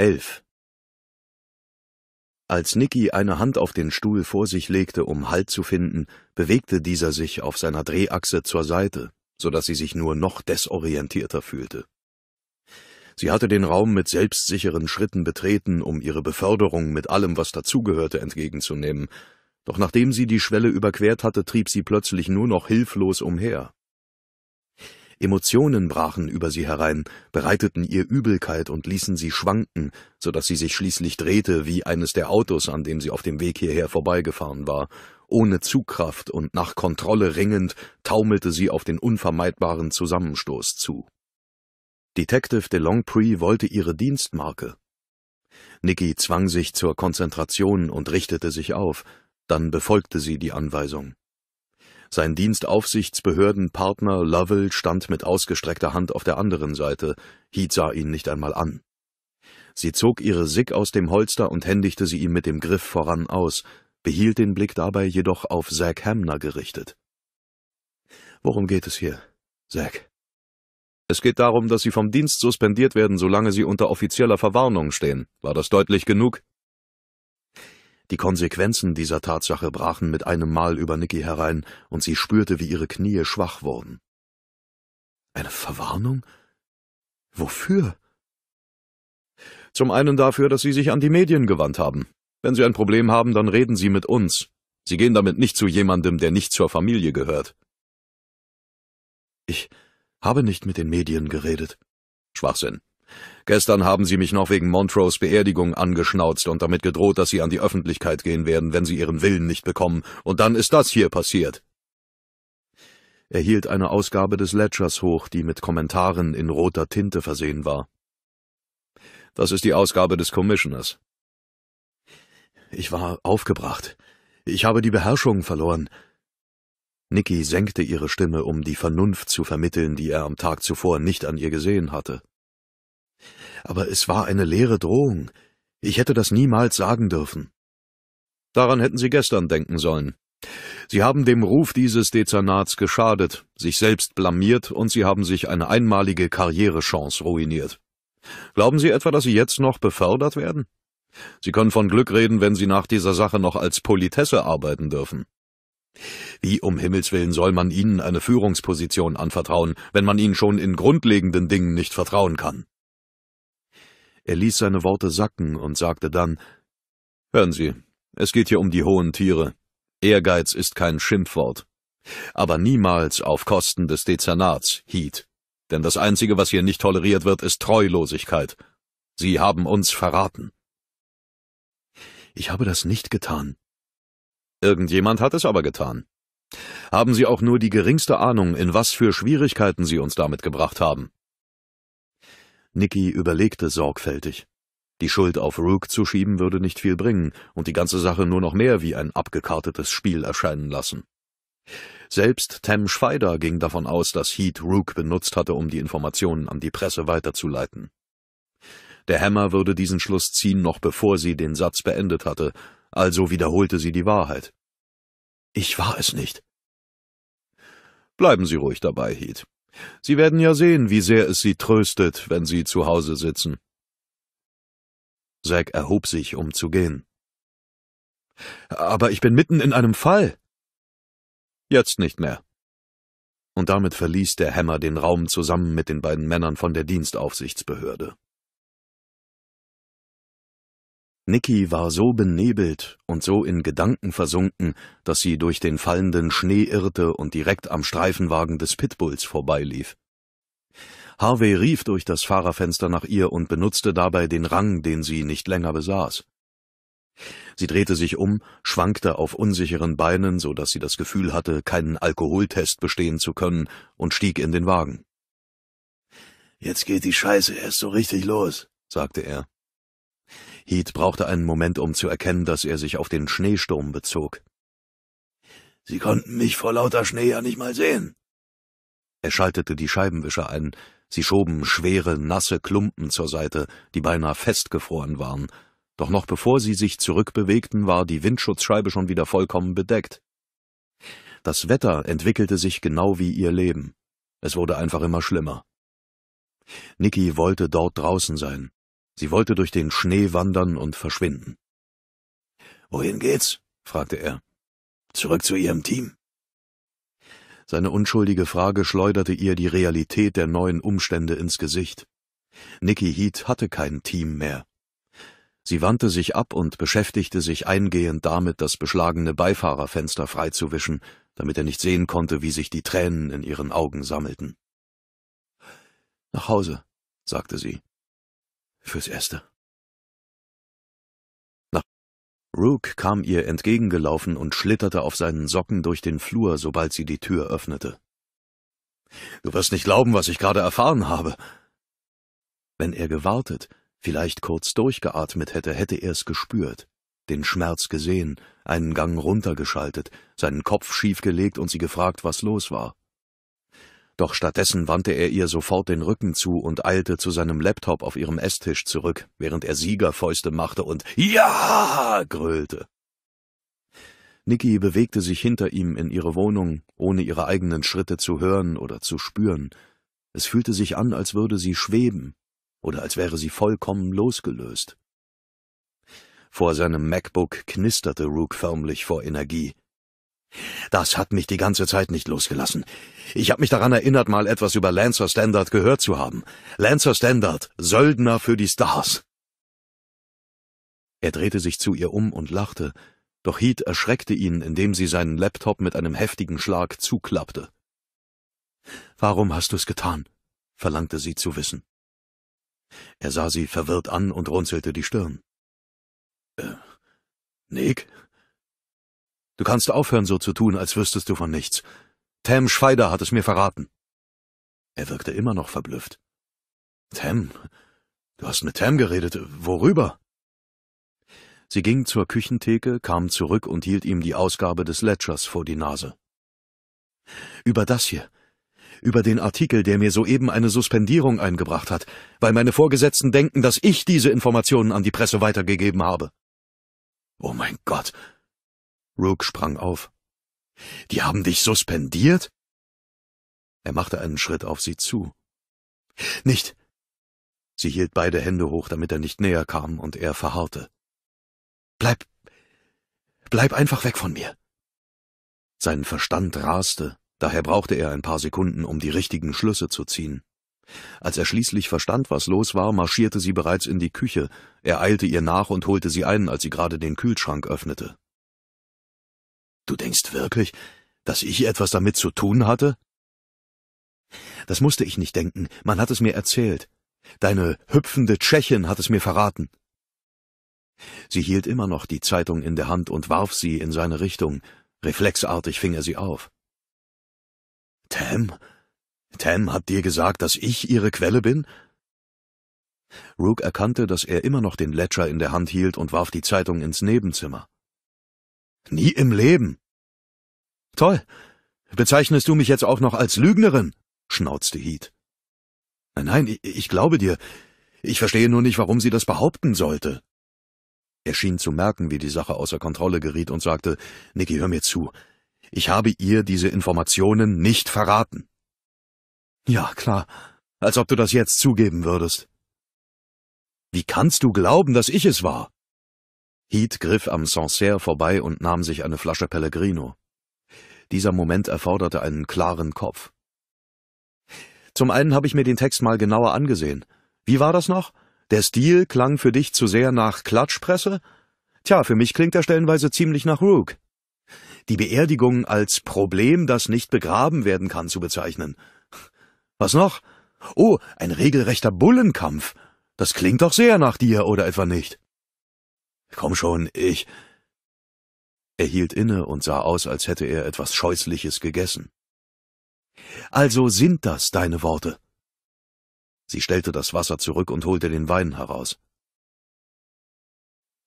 11. Als Nicky eine Hand auf den Stuhl vor sich legte, um Halt zu finden, bewegte dieser sich auf seiner Drehachse zur Seite, so dass sie sich nur noch desorientierter fühlte. Sie hatte den Raum mit selbstsicheren Schritten betreten, um ihre Beförderung mit allem, was dazugehörte, entgegenzunehmen, doch nachdem sie die Schwelle überquert hatte, trieb sie plötzlich nur noch hilflos umher. Emotionen brachen über sie herein, bereiteten ihr Übelkeit und ließen sie schwanken, so dass sie sich schließlich drehte wie eines der Autos, an dem sie auf dem Weg hierher vorbeigefahren war. Ohne Zugkraft und nach Kontrolle ringend taumelte sie auf den unvermeidbaren Zusammenstoß zu. Detective de Longpree wollte ihre Dienstmarke. Nicky zwang sich zur Konzentration und richtete sich auf, dann befolgte sie die Anweisung. Sein Dienstaufsichtsbehördenpartner Lovell stand mit ausgestreckter Hand auf der anderen Seite. Heat sah ihn nicht einmal an. Sie zog ihre Sick aus dem Holster und händigte sie ihm mit dem Griff voran aus, behielt den Blick dabei jedoch auf Zack Hamner gerichtet. Worum geht es hier, Zack? Es geht darum, dass Sie vom Dienst suspendiert werden, solange Sie unter offizieller Verwarnung stehen. War das deutlich genug? Die Konsequenzen dieser Tatsache brachen mit einem Mal über Niki herein, und sie spürte, wie ihre Knie schwach wurden. Eine Verwarnung? Wofür? Zum einen dafür, dass Sie sich an die Medien gewandt haben. Wenn Sie ein Problem haben, dann reden Sie mit uns. Sie gehen damit nicht zu jemandem, der nicht zur Familie gehört. Ich habe nicht mit den Medien geredet. Schwachsinn. Gestern haben sie mich noch wegen Montrose Beerdigung angeschnauzt und damit gedroht, dass sie an die Öffentlichkeit gehen werden, wenn sie ihren Willen nicht bekommen. Und dann ist das hier passiert. Er hielt eine Ausgabe des Ledgers hoch, die mit Kommentaren in roter Tinte versehen war. Das ist die Ausgabe des Commissioners. Ich war aufgebracht. Ich habe die Beherrschung verloren. Nicky senkte ihre Stimme, um die Vernunft zu vermitteln, die er am Tag zuvor nicht an ihr gesehen hatte aber es war eine leere Drohung. Ich hätte das niemals sagen dürfen. Daran hätten Sie gestern denken sollen. Sie haben dem Ruf dieses Dezernats geschadet, sich selbst blamiert und Sie haben sich eine einmalige Karrierechance ruiniert. Glauben Sie etwa, dass Sie jetzt noch befördert werden? Sie können von Glück reden, wenn Sie nach dieser Sache noch als Politesse arbeiten dürfen. Wie um Himmels willen soll man Ihnen eine Führungsposition anvertrauen, wenn man Ihnen schon in grundlegenden Dingen nicht vertrauen kann? Er ließ seine Worte sacken und sagte dann Hören Sie, es geht hier um die hohen Tiere. Ehrgeiz ist kein Schimpfwort. Aber niemals auf Kosten des Dezernats, Heat. Denn das Einzige, was hier nicht toleriert wird, ist Treulosigkeit. Sie haben uns verraten. Ich habe das nicht getan. Irgendjemand hat es aber getan. Haben Sie auch nur die geringste Ahnung, in was für Schwierigkeiten Sie uns damit gebracht haben? Nicky überlegte sorgfältig. Die Schuld auf Rook zu schieben würde nicht viel bringen und die ganze Sache nur noch mehr wie ein abgekartetes Spiel erscheinen lassen. Selbst Tam Schweider ging davon aus, dass Heat Rook benutzt hatte, um die Informationen an die Presse weiterzuleiten. Der Hammer würde diesen Schluss ziehen, noch bevor sie den Satz beendet hatte, also wiederholte sie die Wahrheit. Ich war es nicht. Bleiben Sie ruhig dabei, Heat. Sie werden ja sehen, wie sehr es Sie tröstet, wenn Sie zu Hause sitzen. Zack erhob sich, um zu gehen. Aber ich bin mitten in einem Fall. Jetzt nicht mehr. Und damit verließ der Hämmer den Raum zusammen mit den beiden Männern von der Dienstaufsichtsbehörde. Niki war so benebelt und so in Gedanken versunken, dass sie durch den fallenden Schnee irrte und direkt am Streifenwagen des Pitbulls vorbeilief. Harvey rief durch das Fahrerfenster nach ihr und benutzte dabei den Rang, den sie nicht länger besaß. Sie drehte sich um, schwankte auf unsicheren Beinen, so dass sie das Gefühl hatte, keinen Alkoholtest bestehen zu können, und stieg in den Wagen. Jetzt geht die Scheiße erst so richtig los, sagte er. Heath brauchte einen Moment, um zu erkennen, dass er sich auf den Schneesturm bezog. Sie konnten mich vor lauter Schnee ja nicht mal sehen. Er schaltete die Scheibenwischer ein, sie schoben schwere, nasse Klumpen zur Seite, die beinahe festgefroren waren, doch noch bevor sie sich zurückbewegten, war die Windschutzscheibe schon wieder vollkommen bedeckt. Das Wetter entwickelte sich genau wie ihr Leben. Es wurde einfach immer schlimmer. Nicky wollte dort draußen sein, Sie wollte durch den Schnee wandern und verschwinden. Wohin geht's? fragte er. Zurück zu Ihrem Team? Seine unschuldige Frage schleuderte ihr die Realität der neuen Umstände ins Gesicht. Nikki Heath hatte kein Team mehr. Sie wandte sich ab und beschäftigte sich eingehend damit, das beschlagene Beifahrerfenster freizuwischen, damit er nicht sehen konnte, wie sich die Tränen in ihren Augen sammelten. Nach Hause, sagte sie fürs Erste. Nach Rook kam ihr entgegengelaufen und schlitterte auf seinen Socken durch den Flur, sobald sie die Tür öffnete. Du wirst nicht glauben, was ich gerade erfahren habe. Wenn er gewartet, vielleicht kurz durchgeatmet hätte, hätte er es gespürt, den Schmerz gesehen, einen Gang runtergeschaltet, seinen Kopf schiefgelegt und sie gefragt, was los war. Doch stattdessen wandte er ihr sofort den Rücken zu und eilte zu seinem Laptop auf ihrem Esstisch zurück, während er Siegerfäuste machte und Ja! grölte. Niki bewegte sich hinter ihm in ihre Wohnung, ohne ihre eigenen Schritte zu hören oder zu spüren. Es fühlte sich an, als würde sie schweben oder als wäre sie vollkommen losgelöst. Vor seinem MacBook knisterte Rook förmlich vor Energie. Das hat mich die ganze Zeit nicht losgelassen. Ich habe mich daran erinnert, mal etwas über Lancer Standard gehört zu haben. Lancer Standard, Söldner für die Stars. Er drehte sich zu ihr um und lachte, doch Heat erschreckte ihn, indem sie seinen Laptop mit einem heftigen Schlag zuklappte. Warum hast du es getan? verlangte sie zu wissen. Er sah sie verwirrt an und runzelte die Stirn. Äh, Nick? Du kannst aufhören, so zu tun, als wüsstest du von nichts. Tam Schweider hat es mir verraten. Er wirkte immer noch verblüfft. Tam, du hast mit Tam geredet. Worüber? Sie ging zur Küchentheke, kam zurück und hielt ihm die Ausgabe des Ledgers vor die Nase. Über das hier. Über den Artikel, der mir soeben eine Suspendierung eingebracht hat, weil meine Vorgesetzten denken, dass ich diese Informationen an die Presse weitergegeben habe. Oh mein Gott! Rook sprang auf. Die haben dich suspendiert? Er machte einen Schritt auf sie zu. Nicht! Sie hielt beide Hände hoch, damit er nicht näher kam, und er verharrte. Bleib, bleib einfach weg von mir. Sein Verstand raste, daher brauchte er ein paar Sekunden, um die richtigen Schlüsse zu ziehen. Als er schließlich verstand, was los war, marschierte sie bereits in die Küche, er eilte ihr nach und holte sie ein, als sie gerade den Kühlschrank öffnete. Du denkst wirklich, dass ich etwas damit zu tun hatte? Das musste ich nicht denken, man hat es mir erzählt. Deine hüpfende Tschechin hat es mir verraten. Sie hielt immer noch die Zeitung in der Hand und warf sie in seine Richtung. Reflexartig fing er sie auf. Tam? Tam hat dir gesagt, dass ich ihre Quelle bin? Rook erkannte, dass er immer noch den Ledger in der Hand hielt und warf die Zeitung ins Nebenzimmer. Nie im Leben. Toll. Bezeichnest du mich jetzt auch noch als Lügnerin? schnauzte Heath. Nein, ich, ich glaube dir. Ich verstehe nur nicht, warum sie das behaupten sollte. Er schien zu merken, wie die Sache außer Kontrolle geriet und sagte, Nicky, hör mir zu. Ich habe ihr diese Informationen nicht verraten. Ja, klar. Als ob du das jetzt zugeben würdest. Wie kannst du glauben, dass ich es war? Heat griff am Sancerre vorbei und nahm sich eine Flasche Pellegrino. Dieser Moment erforderte einen klaren Kopf. Zum einen habe ich mir den Text mal genauer angesehen. Wie war das noch? Der Stil klang für dich zu sehr nach Klatschpresse? Tja, für mich klingt er stellenweise ziemlich nach Rook. Die Beerdigung als Problem, das nicht begraben werden kann, zu bezeichnen. Was noch? Oh, ein regelrechter Bullenkampf. Das klingt doch sehr nach dir, oder etwa nicht? Komm schon, ich. Er hielt inne und sah aus, als hätte er etwas Scheußliches gegessen. Also sind das deine Worte? Sie stellte das Wasser zurück und holte den Wein heraus.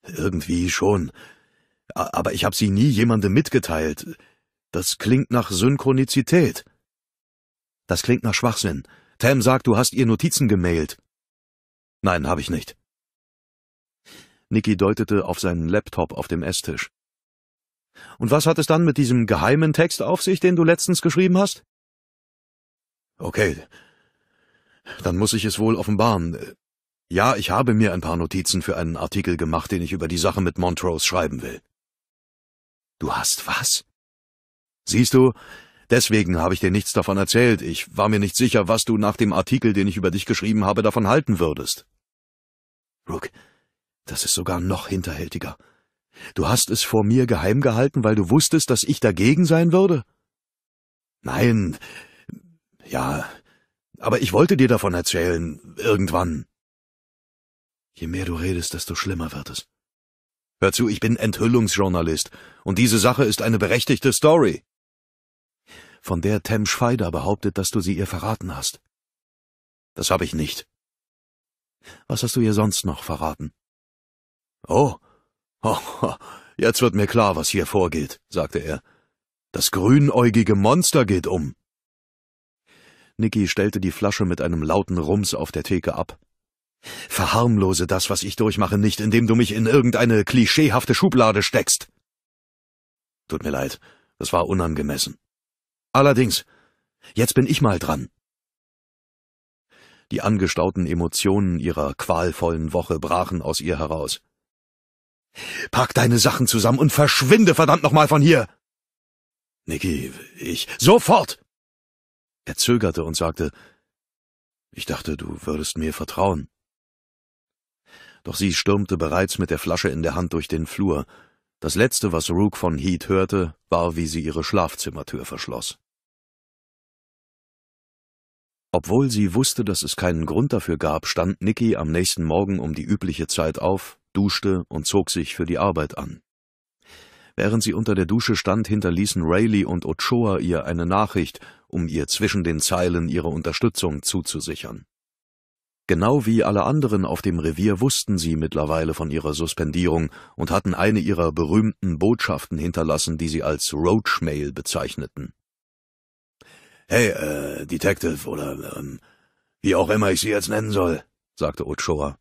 Irgendwie schon. Aber ich habe sie nie jemandem mitgeteilt. Das klingt nach Synchronizität. Das klingt nach Schwachsinn. Tam sagt, du hast ihr Notizen gemailt. Nein, habe ich nicht. Nicky deutete auf seinen Laptop auf dem Esstisch. Und was hat es dann mit diesem geheimen Text auf sich, den du letztens geschrieben hast? Okay, dann muss ich es wohl offenbaren. Ja, ich habe mir ein paar Notizen für einen Artikel gemacht, den ich über die Sache mit Montrose schreiben will. Du hast was? Siehst du, deswegen habe ich dir nichts davon erzählt. Ich war mir nicht sicher, was du nach dem Artikel, den ich über dich geschrieben habe, davon halten würdest. Rook, das ist sogar noch hinterhältiger. Du hast es vor mir geheim gehalten, weil du wusstest, dass ich dagegen sein würde? Nein, ja, aber ich wollte dir davon erzählen, irgendwann. Je mehr du redest, desto schlimmer wird es. Hör zu, ich bin Enthüllungsjournalist, und diese Sache ist eine berechtigte Story. Von der Tem Schweider behauptet, dass du sie ihr verraten hast. Das habe ich nicht. Was hast du ihr sonst noch verraten? Oh, oh, jetzt wird mir klar, was hier vorgeht, sagte er. Das grünäugige Monster geht um. Nicky stellte die Flasche mit einem lauten Rums auf der Theke ab. Verharmlose das, was ich durchmache, nicht, indem du mich in irgendeine klischeehafte Schublade steckst. Tut mir leid, das war unangemessen. Allerdings, jetzt bin ich mal dran. Die angestauten Emotionen ihrer qualvollen Woche brachen aus ihr heraus. Pack deine Sachen zusammen und verschwinde verdammt nochmal von hier! Nicky, ich... Sofort! Er zögerte und sagte, ich dachte, du würdest mir vertrauen. Doch sie stürmte bereits mit der Flasche in der Hand durch den Flur. Das Letzte, was Rook von Heath hörte, war, wie sie ihre Schlafzimmertür verschloss. Obwohl sie wusste, dass es keinen Grund dafür gab, stand Nicky am nächsten Morgen um die übliche Zeit auf duschte und zog sich für die Arbeit an. Während sie unter der Dusche stand, hinterließen Rayleigh und Ochoa ihr eine Nachricht, um ihr zwischen den Zeilen ihre Unterstützung zuzusichern. Genau wie alle anderen auf dem Revier wussten sie mittlerweile von ihrer Suspendierung und hatten eine ihrer berühmten Botschaften hinterlassen, die sie als Roachmail bezeichneten. Hey, äh, Detective oder ähm, wie auch immer ich Sie jetzt nennen soll, sagte Ochoa.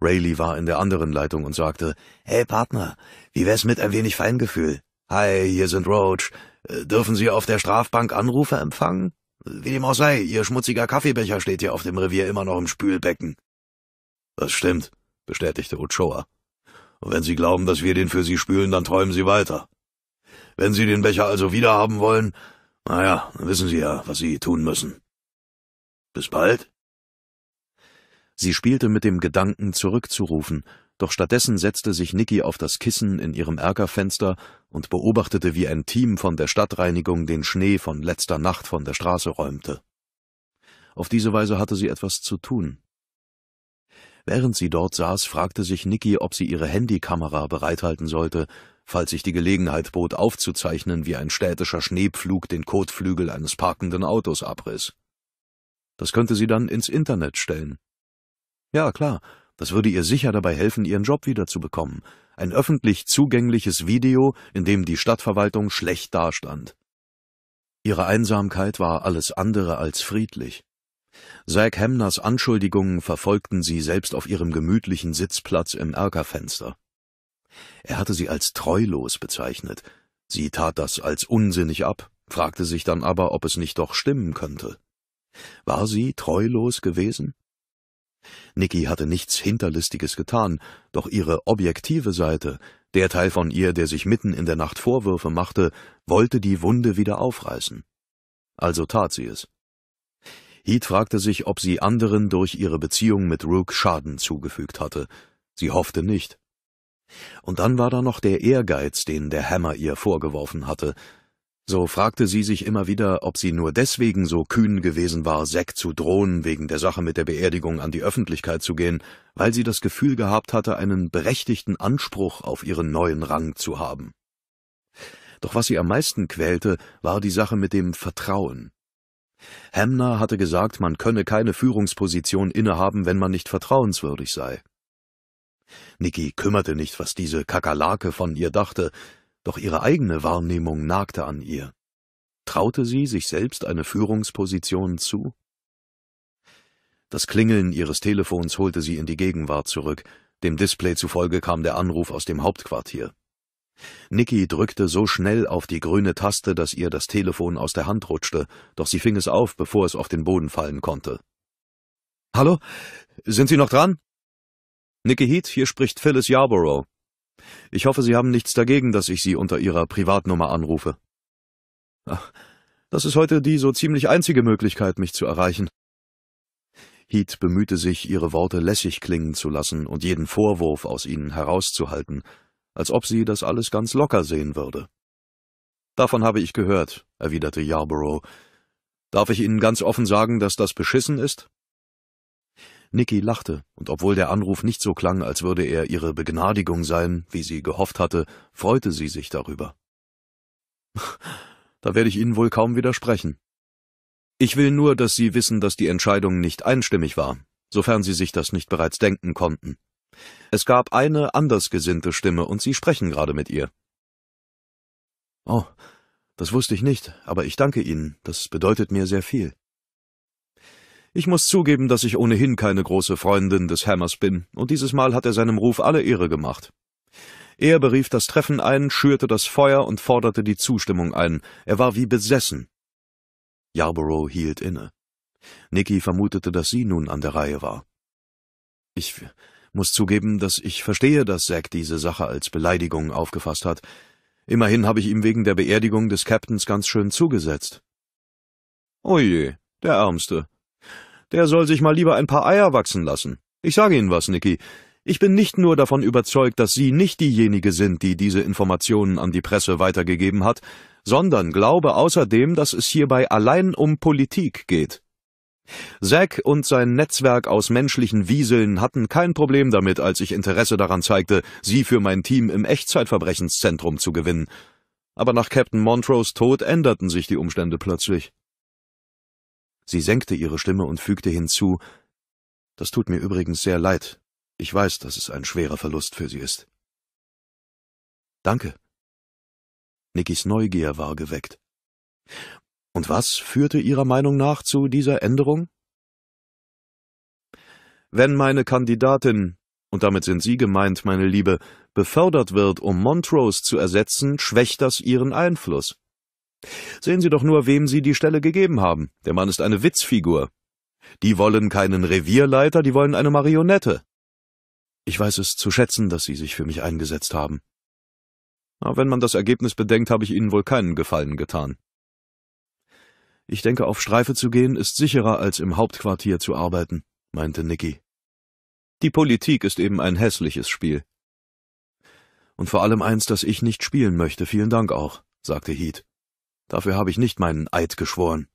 Rayleigh war in der anderen Leitung und sagte, Hey Partner, wie wär's mit ein wenig Feingefühl? Hi, hier sind Roach. Äh, dürfen Sie auf der Strafbank Anrufe empfangen? Wie dem auch sei, Ihr schmutziger Kaffeebecher steht hier auf dem Revier immer noch im Spülbecken. Das stimmt, bestätigte Uchoa. Und wenn Sie glauben, dass wir den für Sie spülen, dann träumen Sie weiter. Wenn Sie den Becher also wiederhaben wollen, naja, dann wissen Sie ja, was Sie tun müssen. Bis bald, Sie spielte mit dem Gedanken, zurückzurufen, doch stattdessen setzte sich Niki auf das Kissen in ihrem Erkerfenster und beobachtete, wie ein Team von der Stadtreinigung den Schnee von letzter Nacht von der Straße räumte. Auf diese Weise hatte sie etwas zu tun. Während sie dort saß, fragte sich Niki, ob sie ihre Handykamera bereithalten sollte, falls sich die Gelegenheit bot, aufzuzeichnen, wie ein städtischer Schneepflug den Kotflügel eines parkenden Autos abriss. Das könnte sie dann ins Internet stellen. Ja, klar, das würde ihr sicher dabei helfen, ihren Job wiederzubekommen. Ein öffentlich zugängliches Video, in dem die Stadtverwaltung schlecht dastand. Ihre Einsamkeit war alles andere als friedlich. Zack Hemners Anschuldigungen verfolgten sie selbst auf ihrem gemütlichen Sitzplatz im Erkerfenster. Er hatte sie als treulos bezeichnet. Sie tat das als unsinnig ab, fragte sich dann aber, ob es nicht doch stimmen könnte. War sie treulos gewesen? Nikki hatte nichts Hinterlistiges getan, doch ihre objektive Seite, der Teil von ihr, der sich mitten in der Nacht Vorwürfe machte, wollte die Wunde wieder aufreißen. Also tat sie es. Heath fragte sich, ob sie anderen durch ihre Beziehung mit Rook Schaden zugefügt hatte. Sie hoffte nicht. Und dann war da noch der Ehrgeiz, den der Hammer ihr vorgeworfen hatte. So fragte sie sich immer wieder, ob sie nur deswegen so kühn gewesen war, Zack zu drohen, wegen der Sache mit der Beerdigung an die Öffentlichkeit zu gehen, weil sie das Gefühl gehabt hatte, einen berechtigten Anspruch auf ihren neuen Rang zu haben. Doch was sie am meisten quälte, war die Sache mit dem Vertrauen. Hemner hatte gesagt, man könne keine Führungsposition innehaben, wenn man nicht vertrauenswürdig sei. Niki kümmerte nicht, was diese Kakerlake von ihr dachte, doch ihre eigene Wahrnehmung nagte an ihr. Traute sie sich selbst eine Führungsposition zu? Das Klingeln ihres Telefons holte sie in die Gegenwart zurück, dem Display zufolge kam der Anruf aus dem Hauptquartier. Nikki drückte so schnell auf die grüne Taste, dass ihr das Telefon aus der Hand rutschte, doch sie fing es auf, bevor es auf den Boden fallen konnte. Hallo? Sind Sie noch dran? »Nikki Heath, hier spricht Phyllis Yarborough. Ich hoffe, Sie haben nichts dagegen, dass ich Sie unter Ihrer Privatnummer anrufe. Ach, das ist heute die so ziemlich einzige Möglichkeit, mich zu erreichen. Heath bemühte sich, ihre Worte lässig klingen zu lassen und jeden Vorwurf aus ihnen herauszuhalten, als ob sie das alles ganz locker sehen würde. Davon habe ich gehört, erwiderte Yarborough. Darf ich Ihnen ganz offen sagen, dass das beschissen ist? Niki lachte, und obwohl der Anruf nicht so klang, als würde er ihre Begnadigung sein, wie sie gehofft hatte, freute sie sich darüber. Da werde ich Ihnen wohl kaum widersprechen. Ich will nur, dass Sie wissen, dass die Entscheidung nicht einstimmig war, sofern Sie sich das nicht bereits denken konnten. Es gab eine andersgesinnte Stimme, und Sie sprechen gerade mit ihr. Oh, das wusste ich nicht, aber ich danke Ihnen, das bedeutet mir sehr viel. Ich muss zugeben, dass ich ohnehin keine große Freundin des Hammers bin, und dieses Mal hat er seinem Ruf alle Ehre gemacht. Er berief das Treffen ein, schürte das Feuer und forderte die Zustimmung ein. Er war wie besessen. Yarborough hielt inne. Nicky vermutete, dass sie nun an der Reihe war. Ich muss zugeben, dass ich verstehe, dass Zack diese Sache als Beleidigung aufgefasst hat. Immerhin habe ich ihm wegen der Beerdigung des Captains ganz schön zugesetzt. Oje, der Ärmste, der soll sich mal lieber ein paar Eier wachsen lassen. Ich sage Ihnen was, Nicky. Ich bin nicht nur davon überzeugt, dass Sie nicht diejenige sind, die diese Informationen an die Presse weitergegeben hat, sondern glaube außerdem, dass es hierbei allein um Politik geht. Zack und sein Netzwerk aus menschlichen Wieseln hatten kein Problem damit, als ich Interesse daran zeigte, sie für mein Team im Echtzeitverbrechenszentrum zu gewinnen. Aber nach Captain Montrose Tod änderten sich die Umstände plötzlich. Sie senkte ihre Stimme und fügte hinzu Das tut mir übrigens sehr leid. Ich weiß, dass es ein schwerer Verlust für Sie ist. Danke. Nickys Neugier war geweckt. Und was führte Ihrer Meinung nach zu dieser Änderung? Wenn meine Kandidatin, und damit sind Sie gemeint, meine Liebe, befördert wird, um Montrose zu ersetzen, schwächt das Ihren Einfluss. Sehen Sie doch nur, wem Sie die Stelle gegeben haben. Der Mann ist eine Witzfigur. Die wollen keinen Revierleiter, die wollen eine Marionette. Ich weiß es zu schätzen, dass Sie sich für mich eingesetzt haben. Aber wenn man das Ergebnis bedenkt, habe ich Ihnen wohl keinen Gefallen getan. Ich denke, auf Streife zu gehen ist sicherer, als im Hauptquartier zu arbeiten, meinte Nicky. Die Politik ist eben ein hässliches Spiel. Und vor allem eins, das ich nicht spielen möchte, vielen Dank auch, sagte Heath. Dafür habe ich nicht meinen Eid geschworen.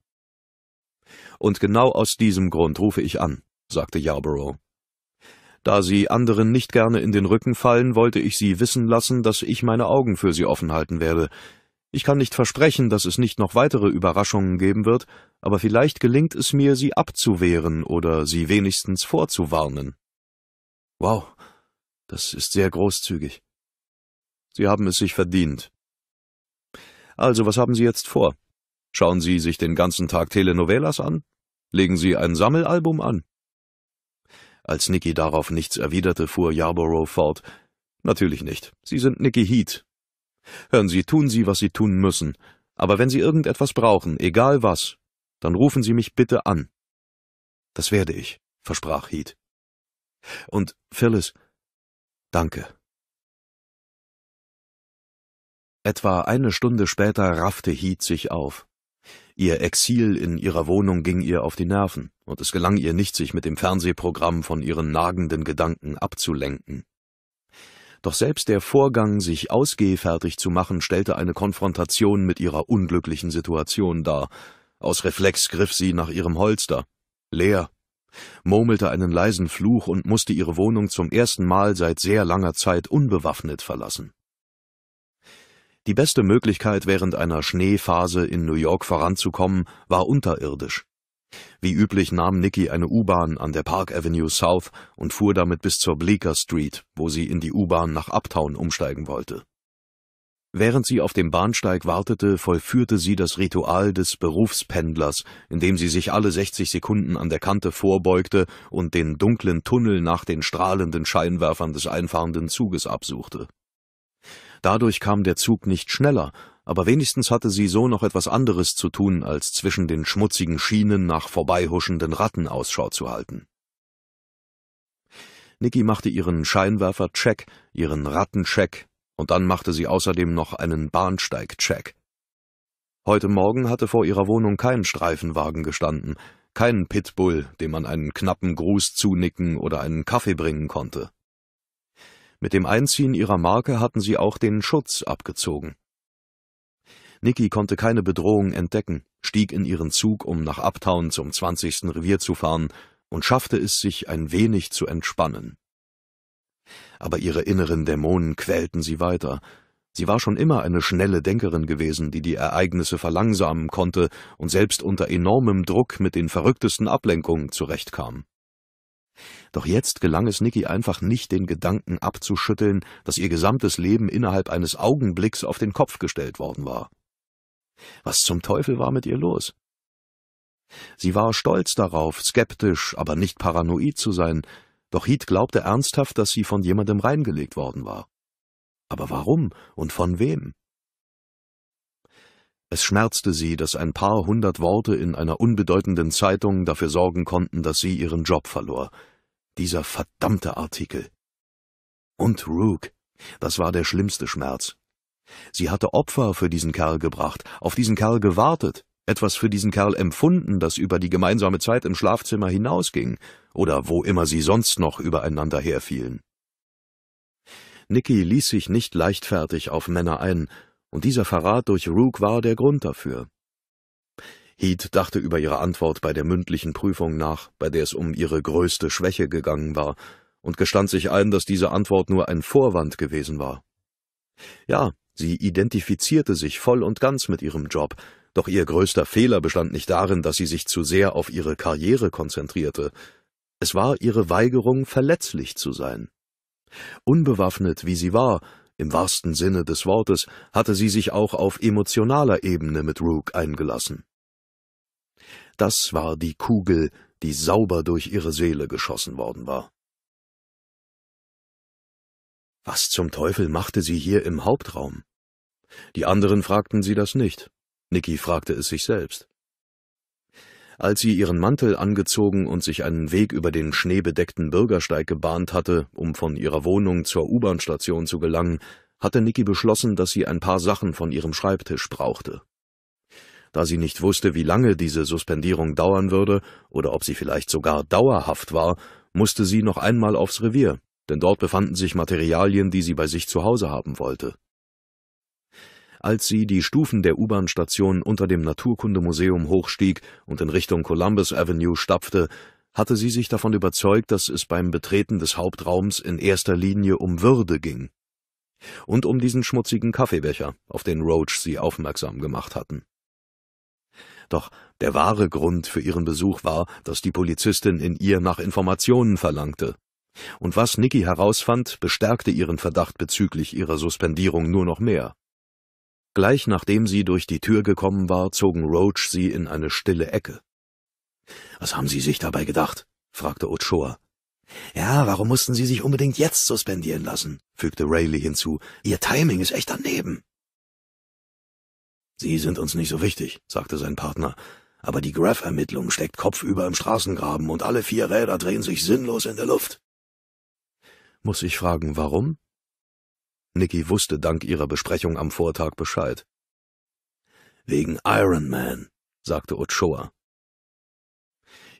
Und genau aus diesem Grund rufe ich an, sagte Yarborough. Da Sie anderen nicht gerne in den Rücken fallen, wollte ich Sie wissen lassen, dass ich meine Augen für Sie offen halten werde. Ich kann nicht versprechen, dass es nicht noch weitere Überraschungen geben wird, aber vielleicht gelingt es mir, Sie abzuwehren oder Sie wenigstens vorzuwarnen. Wow, das ist sehr großzügig. Sie haben es sich verdient, also, was haben Sie jetzt vor? Schauen Sie sich den ganzen Tag Telenovelas an? Legen Sie ein Sammelalbum an? Als Nicky darauf nichts erwiderte, fuhr Yarborough fort. Natürlich nicht. Sie sind Nicky Heat. Hören Sie, tun Sie, was Sie tun müssen. Aber wenn Sie irgendetwas brauchen, egal was, dann rufen Sie mich bitte an. Das werde ich, versprach Heat. Und Phyllis, danke. Etwa eine Stunde später raffte Heat sich auf. Ihr Exil in ihrer Wohnung ging ihr auf die Nerven, und es gelang ihr nicht, sich mit dem Fernsehprogramm von ihren nagenden Gedanken abzulenken. Doch selbst der Vorgang, sich ausgehfertig zu machen, stellte eine Konfrontation mit ihrer unglücklichen Situation dar. Aus Reflex griff sie nach ihrem Holster. Leer. Murmelte einen leisen Fluch und musste ihre Wohnung zum ersten Mal seit sehr langer Zeit unbewaffnet verlassen. Die beste Möglichkeit, während einer Schneephase in New York voranzukommen, war unterirdisch. Wie üblich nahm Nikki eine U-Bahn an der Park Avenue South und fuhr damit bis zur Bleecker Street, wo sie in die U-Bahn nach Uptown umsteigen wollte. Während sie auf dem Bahnsteig wartete, vollführte sie das Ritual des Berufspendlers, indem sie sich alle 60 Sekunden an der Kante vorbeugte und den dunklen Tunnel nach den strahlenden Scheinwerfern des einfahrenden Zuges absuchte. Dadurch kam der Zug nicht schneller, aber wenigstens hatte sie so noch etwas anderes zu tun, als zwischen den schmutzigen Schienen nach vorbeihuschenden Ratten Ausschau zu halten. Niki machte ihren Scheinwerfer-Check, ihren Ratten-Check, und dann machte sie außerdem noch einen Bahnsteig-Check. Heute Morgen hatte vor ihrer Wohnung kein Streifenwagen gestanden, kein Pitbull, dem man einen knappen Gruß zunicken oder einen Kaffee bringen konnte. Mit dem Einziehen ihrer Marke hatten sie auch den Schutz abgezogen. Niki konnte keine Bedrohung entdecken, stieg in ihren Zug, um nach Uptown zum 20. Revier zu fahren und schaffte es, sich ein wenig zu entspannen. Aber ihre inneren Dämonen quälten sie weiter. Sie war schon immer eine schnelle Denkerin gewesen, die die Ereignisse verlangsamen konnte und selbst unter enormem Druck mit den verrücktesten Ablenkungen zurechtkam. Doch jetzt gelang es Niki einfach nicht, den Gedanken abzuschütteln, dass ihr gesamtes Leben innerhalb eines Augenblicks auf den Kopf gestellt worden war. Was zum Teufel war mit ihr los? Sie war stolz darauf, skeptisch, aber nicht paranoid zu sein, doch Heath glaubte ernsthaft, dass sie von jemandem reingelegt worden war. Aber warum und von wem? Es schmerzte sie, dass ein paar hundert Worte in einer unbedeutenden Zeitung dafür sorgen konnten, dass sie ihren Job verlor. Dieser verdammte Artikel. Und Rook. Das war der schlimmste Schmerz. Sie hatte Opfer für diesen Kerl gebracht, auf diesen Kerl gewartet, etwas für diesen Kerl empfunden, das über die gemeinsame Zeit im Schlafzimmer hinausging oder wo immer sie sonst noch übereinander herfielen. Nicky ließ sich nicht leichtfertig auf Männer ein, und dieser Verrat durch Rook war der Grund dafür. Heath dachte über ihre Antwort bei der mündlichen Prüfung nach, bei der es um ihre größte Schwäche gegangen war, und gestand sich ein, dass diese Antwort nur ein Vorwand gewesen war. Ja, sie identifizierte sich voll und ganz mit ihrem Job, doch ihr größter Fehler bestand nicht darin, dass sie sich zu sehr auf ihre Karriere konzentrierte. Es war ihre Weigerung, verletzlich zu sein. Unbewaffnet wie sie war, im wahrsten Sinne des Wortes hatte sie sich auch auf emotionaler Ebene mit Rook eingelassen. Das war die Kugel, die sauber durch ihre Seele geschossen worden war. Was zum Teufel machte sie hier im Hauptraum? Die anderen fragten sie das nicht. Nicky fragte es sich selbst. Als sie ihren Mantel angezogen und sich einen Weg über den schneebedeckten Bürgersteig gebahnt hatte, um von ihrer Wohnung zur U-Bahn-Station zu gelangen, hatte Niki beschlossen, dass sie ein paar Sachen von ihrem Schreibtisch brauchte. Da sie nicht wusste, wie lange diese Suspendierung dauern würde oder ob sie vielleicht sogar dauerhaft war, musste sie noch einmal aufs Revier, denn dort befanden sich Materialien, die sie bei sich zu Hause haben wollte als sie die Stufen der U-Bahn-Station unter dem Naturkundemuseum hochstieg und in Richtung Columbus Avenue stapfte, hatte sie sich davon überzeugt, dass es beim Betreten des Hauptraums in erster Linie um Würde ging. Und um diesen schmutzigen Kaffeebecher, auf den Roach sie aufmerksam gemacht hatten. Doch der wahre Grund für ihren Besuch war, dass die Polizistin in ihr nach Informationen verlangte. Und was Niki herausfand, bestärkte ihren Verdacht bezüglich ihrer Suspendierung nur noch mehr. Gleich nachdem sie durch die Tür gekommen war, zogen Roach sie in eine stille Ecke. Was haben Sie sich dabei gedacht? fragte Ochoa. Ja, warum mussten Sie sich unbedingt jetzt suspendieren lassen? fügte Rayleigh hinzu. Ihr Timing ist echt daneben. Sie sind uns nicht so wichtig, sagte sein Partner. Aber die Graph-Ermittlung steckt kopfüber im Straßengraben und alle vier Räder drehen sich sinnlos in der Luft. Muss ich fragen, warum? Nikki wusste dank ihrer Besprechung am Vortag Bescheid. Wegen Iron Man, sagte Ochoa.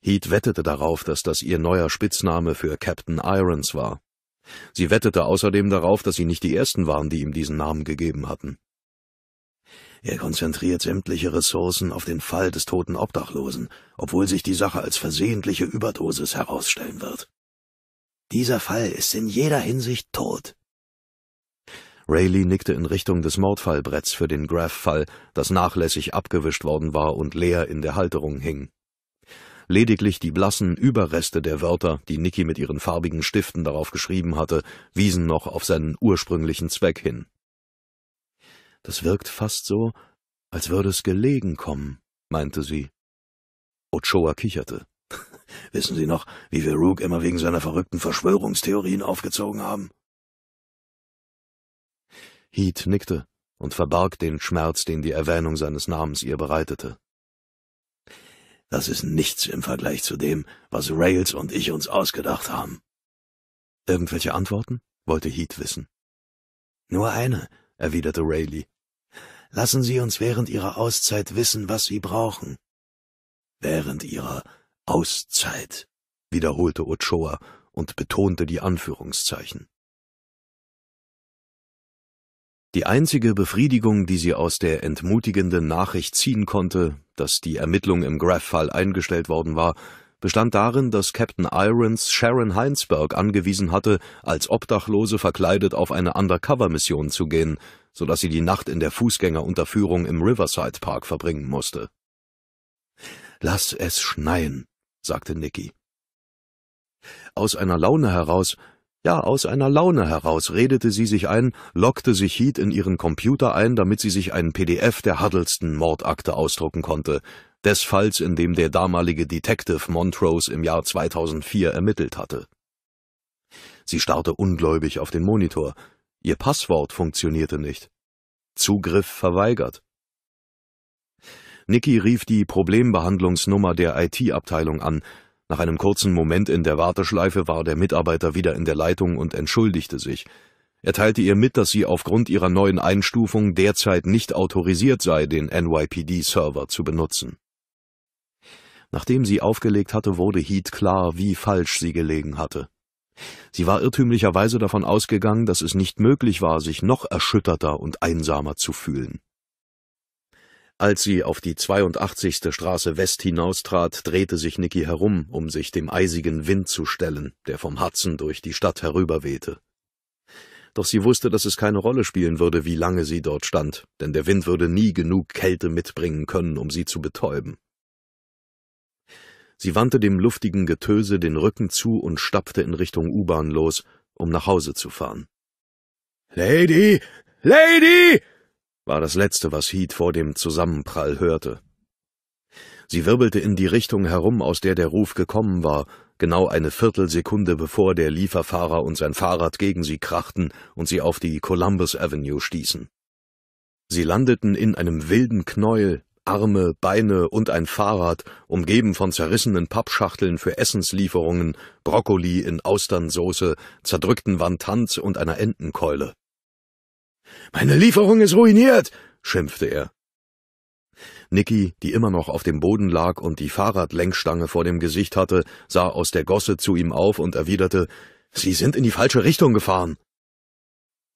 Heat wettete darauf, dass das ihr neuer Spitzname für Captain Irons war. Sie wettete außerdem darauf, dass sie nicht die Ersten waren, die ihm diesen Namen gegeben hatten. Er konzentriert sämtliche Ressourcen auf den Fall des toten Obdachlosen, obwohl sich die Sache als versehentliche Überdosis herausstellen wird. Dieser Fall ist in jeder Hinsicht tot, Rayleigh nickte in Richtung des Mordfallbretts für den Graff-Fall, das nachlässig abgewischt worden war und leer in der Halterung hing. Lediglich die blassen Überreste der Wörter, die Nicky mit ihren farbigen Stiften darauf geschrieben hatte, wiesen noch auf seinen ursprünglichen Zweck hin. Das wirkt fast so, als würde es gelegen kommen, meinte sie. Ochoa kicherte. Wissen Sie noch, wie wir Rook immer wegen seiner verrückten Verschwörungstheorien aufgezogen haben? Heath nickte und verbarg den Schmerz, den die Erwähnung seines Namens ihr bereitete. Das ist nichts im Vergleich zu dem, was Rails und ich uns ausgedacht haben. Irgendwelche Antworten? wollte Heath wissen. Nur eine, erwiderte Rayleigh. Lassen Sie uns während Ihrer Auszeit wissen, was Sie brauchen. Während Ihrer Auszeit, wiederholte Ochoa und betonte die Anführungszeichen. Die einzige Befriedigung, die sie aus der entmutigenden Nachricht ziehen konnte, dass die Ermittlung im Graff-Fall eingestellt worden war, bestand darin, dass Captain Irons Sharon Heinsberg angewiesen hatte, als Obdachlose verkleidet auf eine Undercover-Mission zu gehen, so dass sie die Nacht in der Fußgängerunterführung im Riverside Park verbringen musste. Lass es schneien, sagte Nicky. Aus einer Laune heraus ja, aus einer Laune heraus redete sie sich ein, lockte sich Heat in ihren Computer ein, damit sie sich einen PDF der Huddleston-Mordakte ausdrucken konnte, des Falls, in dem der damalige Detective Montrose im Jahr 2004 ermittelt hatte. Sie starrte ungläubig auf den Monitor. Ihr Passwort funktionierte nicht. Zugriff verweigert. Nikki rief die Problembehandlungsnummer der IT-Abteilung an, nach einem kurzen Moment in der Warteschleife war der Mitarbeiter wieder in der Leitung und entschuldigte sich. Er teilte ihr mit, dass sie aufgrund ihrer neuen Einstufung derzeit nicht autorisiert sei, den NYPD-Server zu benutzen. Nachdem sie aufgelegt hatte, wurde Heath klar, wie falsch sie gelegen hatte. Sie war irrtümlicherweise davon ausgegangen, dass es nicht möglich war, sich noch erschütterter und einsamer zu fühlen. Als sie auf die 82. Straße West hinaustrat, drehte sich Niki herum, um sich dem eisigen Wind zu stellen, der vom Hudson durch die Stadt herüberwehte. Doch sie wusste, dass es keine Rolle spielen würde, wie lange sie dort stand, denn der Wind würde nie genug Kälte mitbringen können, um sie zu betäuben. Sie wandte dem luftigen Getöse den Rücken zu und stapfte in Richtung U-Bahn los, um nach Hause zu fahren. Lady! Lady! war das Letzte, was Heath vor dem Zusammenprall hörte. Sie wirbelte in die Richtung herum, aus der der Ruf gekommen war, genau eine Viertelsekunde bevor der Lieferfahrer und sein Fahrrad gegen sie krachten und sie auf die Columbus Avenue stießen. Sie landeten in einem wilden Knäuel, Arme, Beine und ein Fahrrad, umgeben von zerrissenen Pappschachteln für Essenslieferungen, Brokkoli in Austernsoße, zerdrückten Wantans und einer Entenkeule. Meine Lieferung ist ruiniert, schimpfte er. Niki, die immer noch auf dem Boden lag und die Fahrradlenkstange vor dem Gesicht hatte, sah aus der Gosse zu ihm auf und erwiderte, Sie sind in die falsche Richtung gefahren.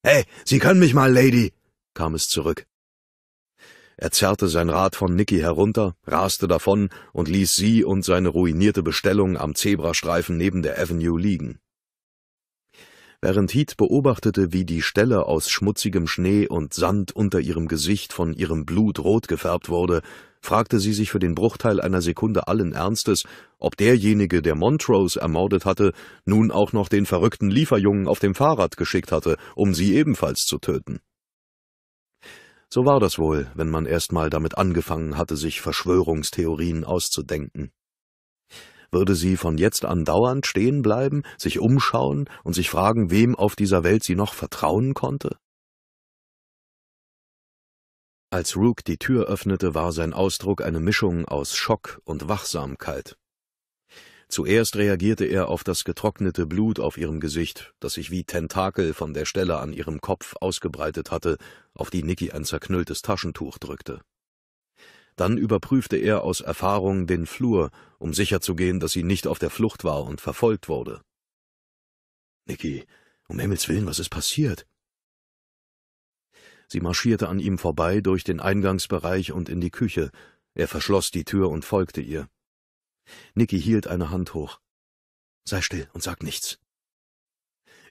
Hey, Sie können mich mal, Lady, kam es zurück. Er zerrte sein Rad von Niki herunter, raste davon und ließ sie und seine ruinierte Bestellung am Zebrastreifen neben der Avenue liegen während Heath beobachtete, wie die Stelle aus schmutzigem Schnee und Sand unter ihrem Gesicht von ihrem Blut rot gefärbt wurde, fragte sie sich für den Bruchteil einer Sekunde allen Ernstes, ob derjenige, der Montrose ermordet hatte, nun auch noch den verrückten Lieferjungen auf dem Fahrrad geschickt hatte, um sie ebenfalls zu töten. So war das wohl, wenn man erstmal damit angefangen hatte, sich Verschwörungstheorien auszudenken. Würde sie von jetzt an dauernd stehen bleiben, sich umschauen und sich fragen, wem auf dieser Welt sie noch vertrauen konnte? Als Rook die Tür öffnete, war sein Ausdruck eine Mischung aus Schock und Wachsamkeit. Zuerst reagierte er auf das getrocknete Blut auf ihrem Gesicht, das sich wie Tentakel von der Stelle an ihrem Kopf ausgebreitet hatte, auf die Nicky ein zerknülltes Taschentuch drückte. Dann überprüfte er aus Erfahrung den Flur, um sicherzugehen, dass sie nicht auf der Flucht war und verfolgt wurde. Niki, um Himmels willen, was ist passiert? Sie marschierte an ihm vorbei durch den Eingangsbereich und in die Küche. Er verschloss die Tür und folgte ihr. Niki hielt eine Hand hoch. Sei still und sag nichts.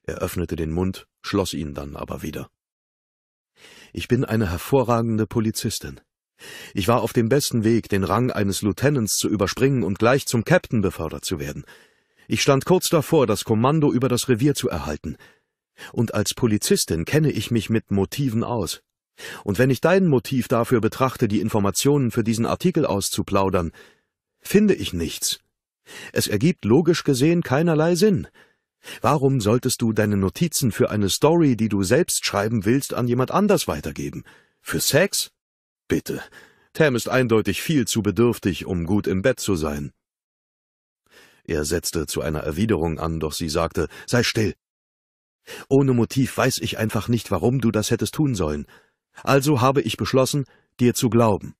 Er öffnete den Mund, schloss ihn dann aber wieder. Ich bin eine hervorragende Polizistin. Ich war auf dem besten Weg, den Rang eines Lieutenants zu überspringen und gleich zum Captain befördert zu werden. Ich stand kurz davor, das Kommando über das Revier zu erhalten. Und als Polizistin kenne ich mich mit Motiven aus. Und wenn ich dein Motiv dafür betrachte, die Informationen für diesen Artikel auszuplaudern, finde ich nichts. Es ergibt logisch gesehen keinerlei Sinn. Warum solltest du deine Notizen für eine Story, die du selbst schreiben willst, an jemand anders weitergeben? Für Sex? Bitte, Tam ist eindeutig viel zu bedürftig, um gut im Bett zu sein. Er setzte zu einer Erwiderung an, doch sie sagte, sei still. Ohne Motiv weiß ich einfach nicht, warum du das hättest tun sollen. Also habe ich beschlossen, dir zu glauben.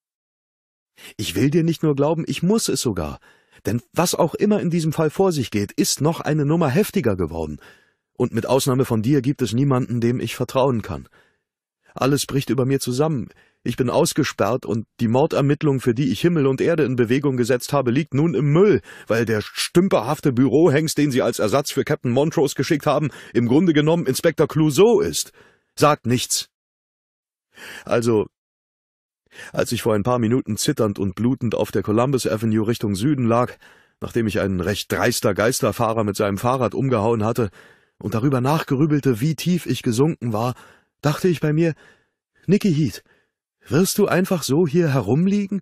Ich will dir nicht nur glauben, ich muss es sogar. Denn was auch immer in diesem Fall vor sich geht, ist noch eine Nummer heftiger geworden. Und mit Ausnahme von dir gibt es niemanden, dem ich vertrauen kann. Alles bricht über mir zusammen. Ich bin ausgesperrt und die Mordermittlung, für die ich Himmel und Erde in Bewegung gesetzt habe, liegt nun im Müll, weil der stümperhafte Bürohengst, den Sie als Ersatz für Captain Montrose geschickt haben, im Grunde genommen Inspektor Clouseau ist. Sagt nichts. Also, als ich vor ein paar Minuten zitternd und blutend auf der Columbus Avenue Richtung Süden lag, nachdem ich einen recht dreister Geisterfahrer mit seinem Fahrrad umgehauen hatte und darüber nachgerübelte, wie tief ich gesunken war, dachte ich bei mir, Nicky Heath, wirst du einfach so hier herumliegen?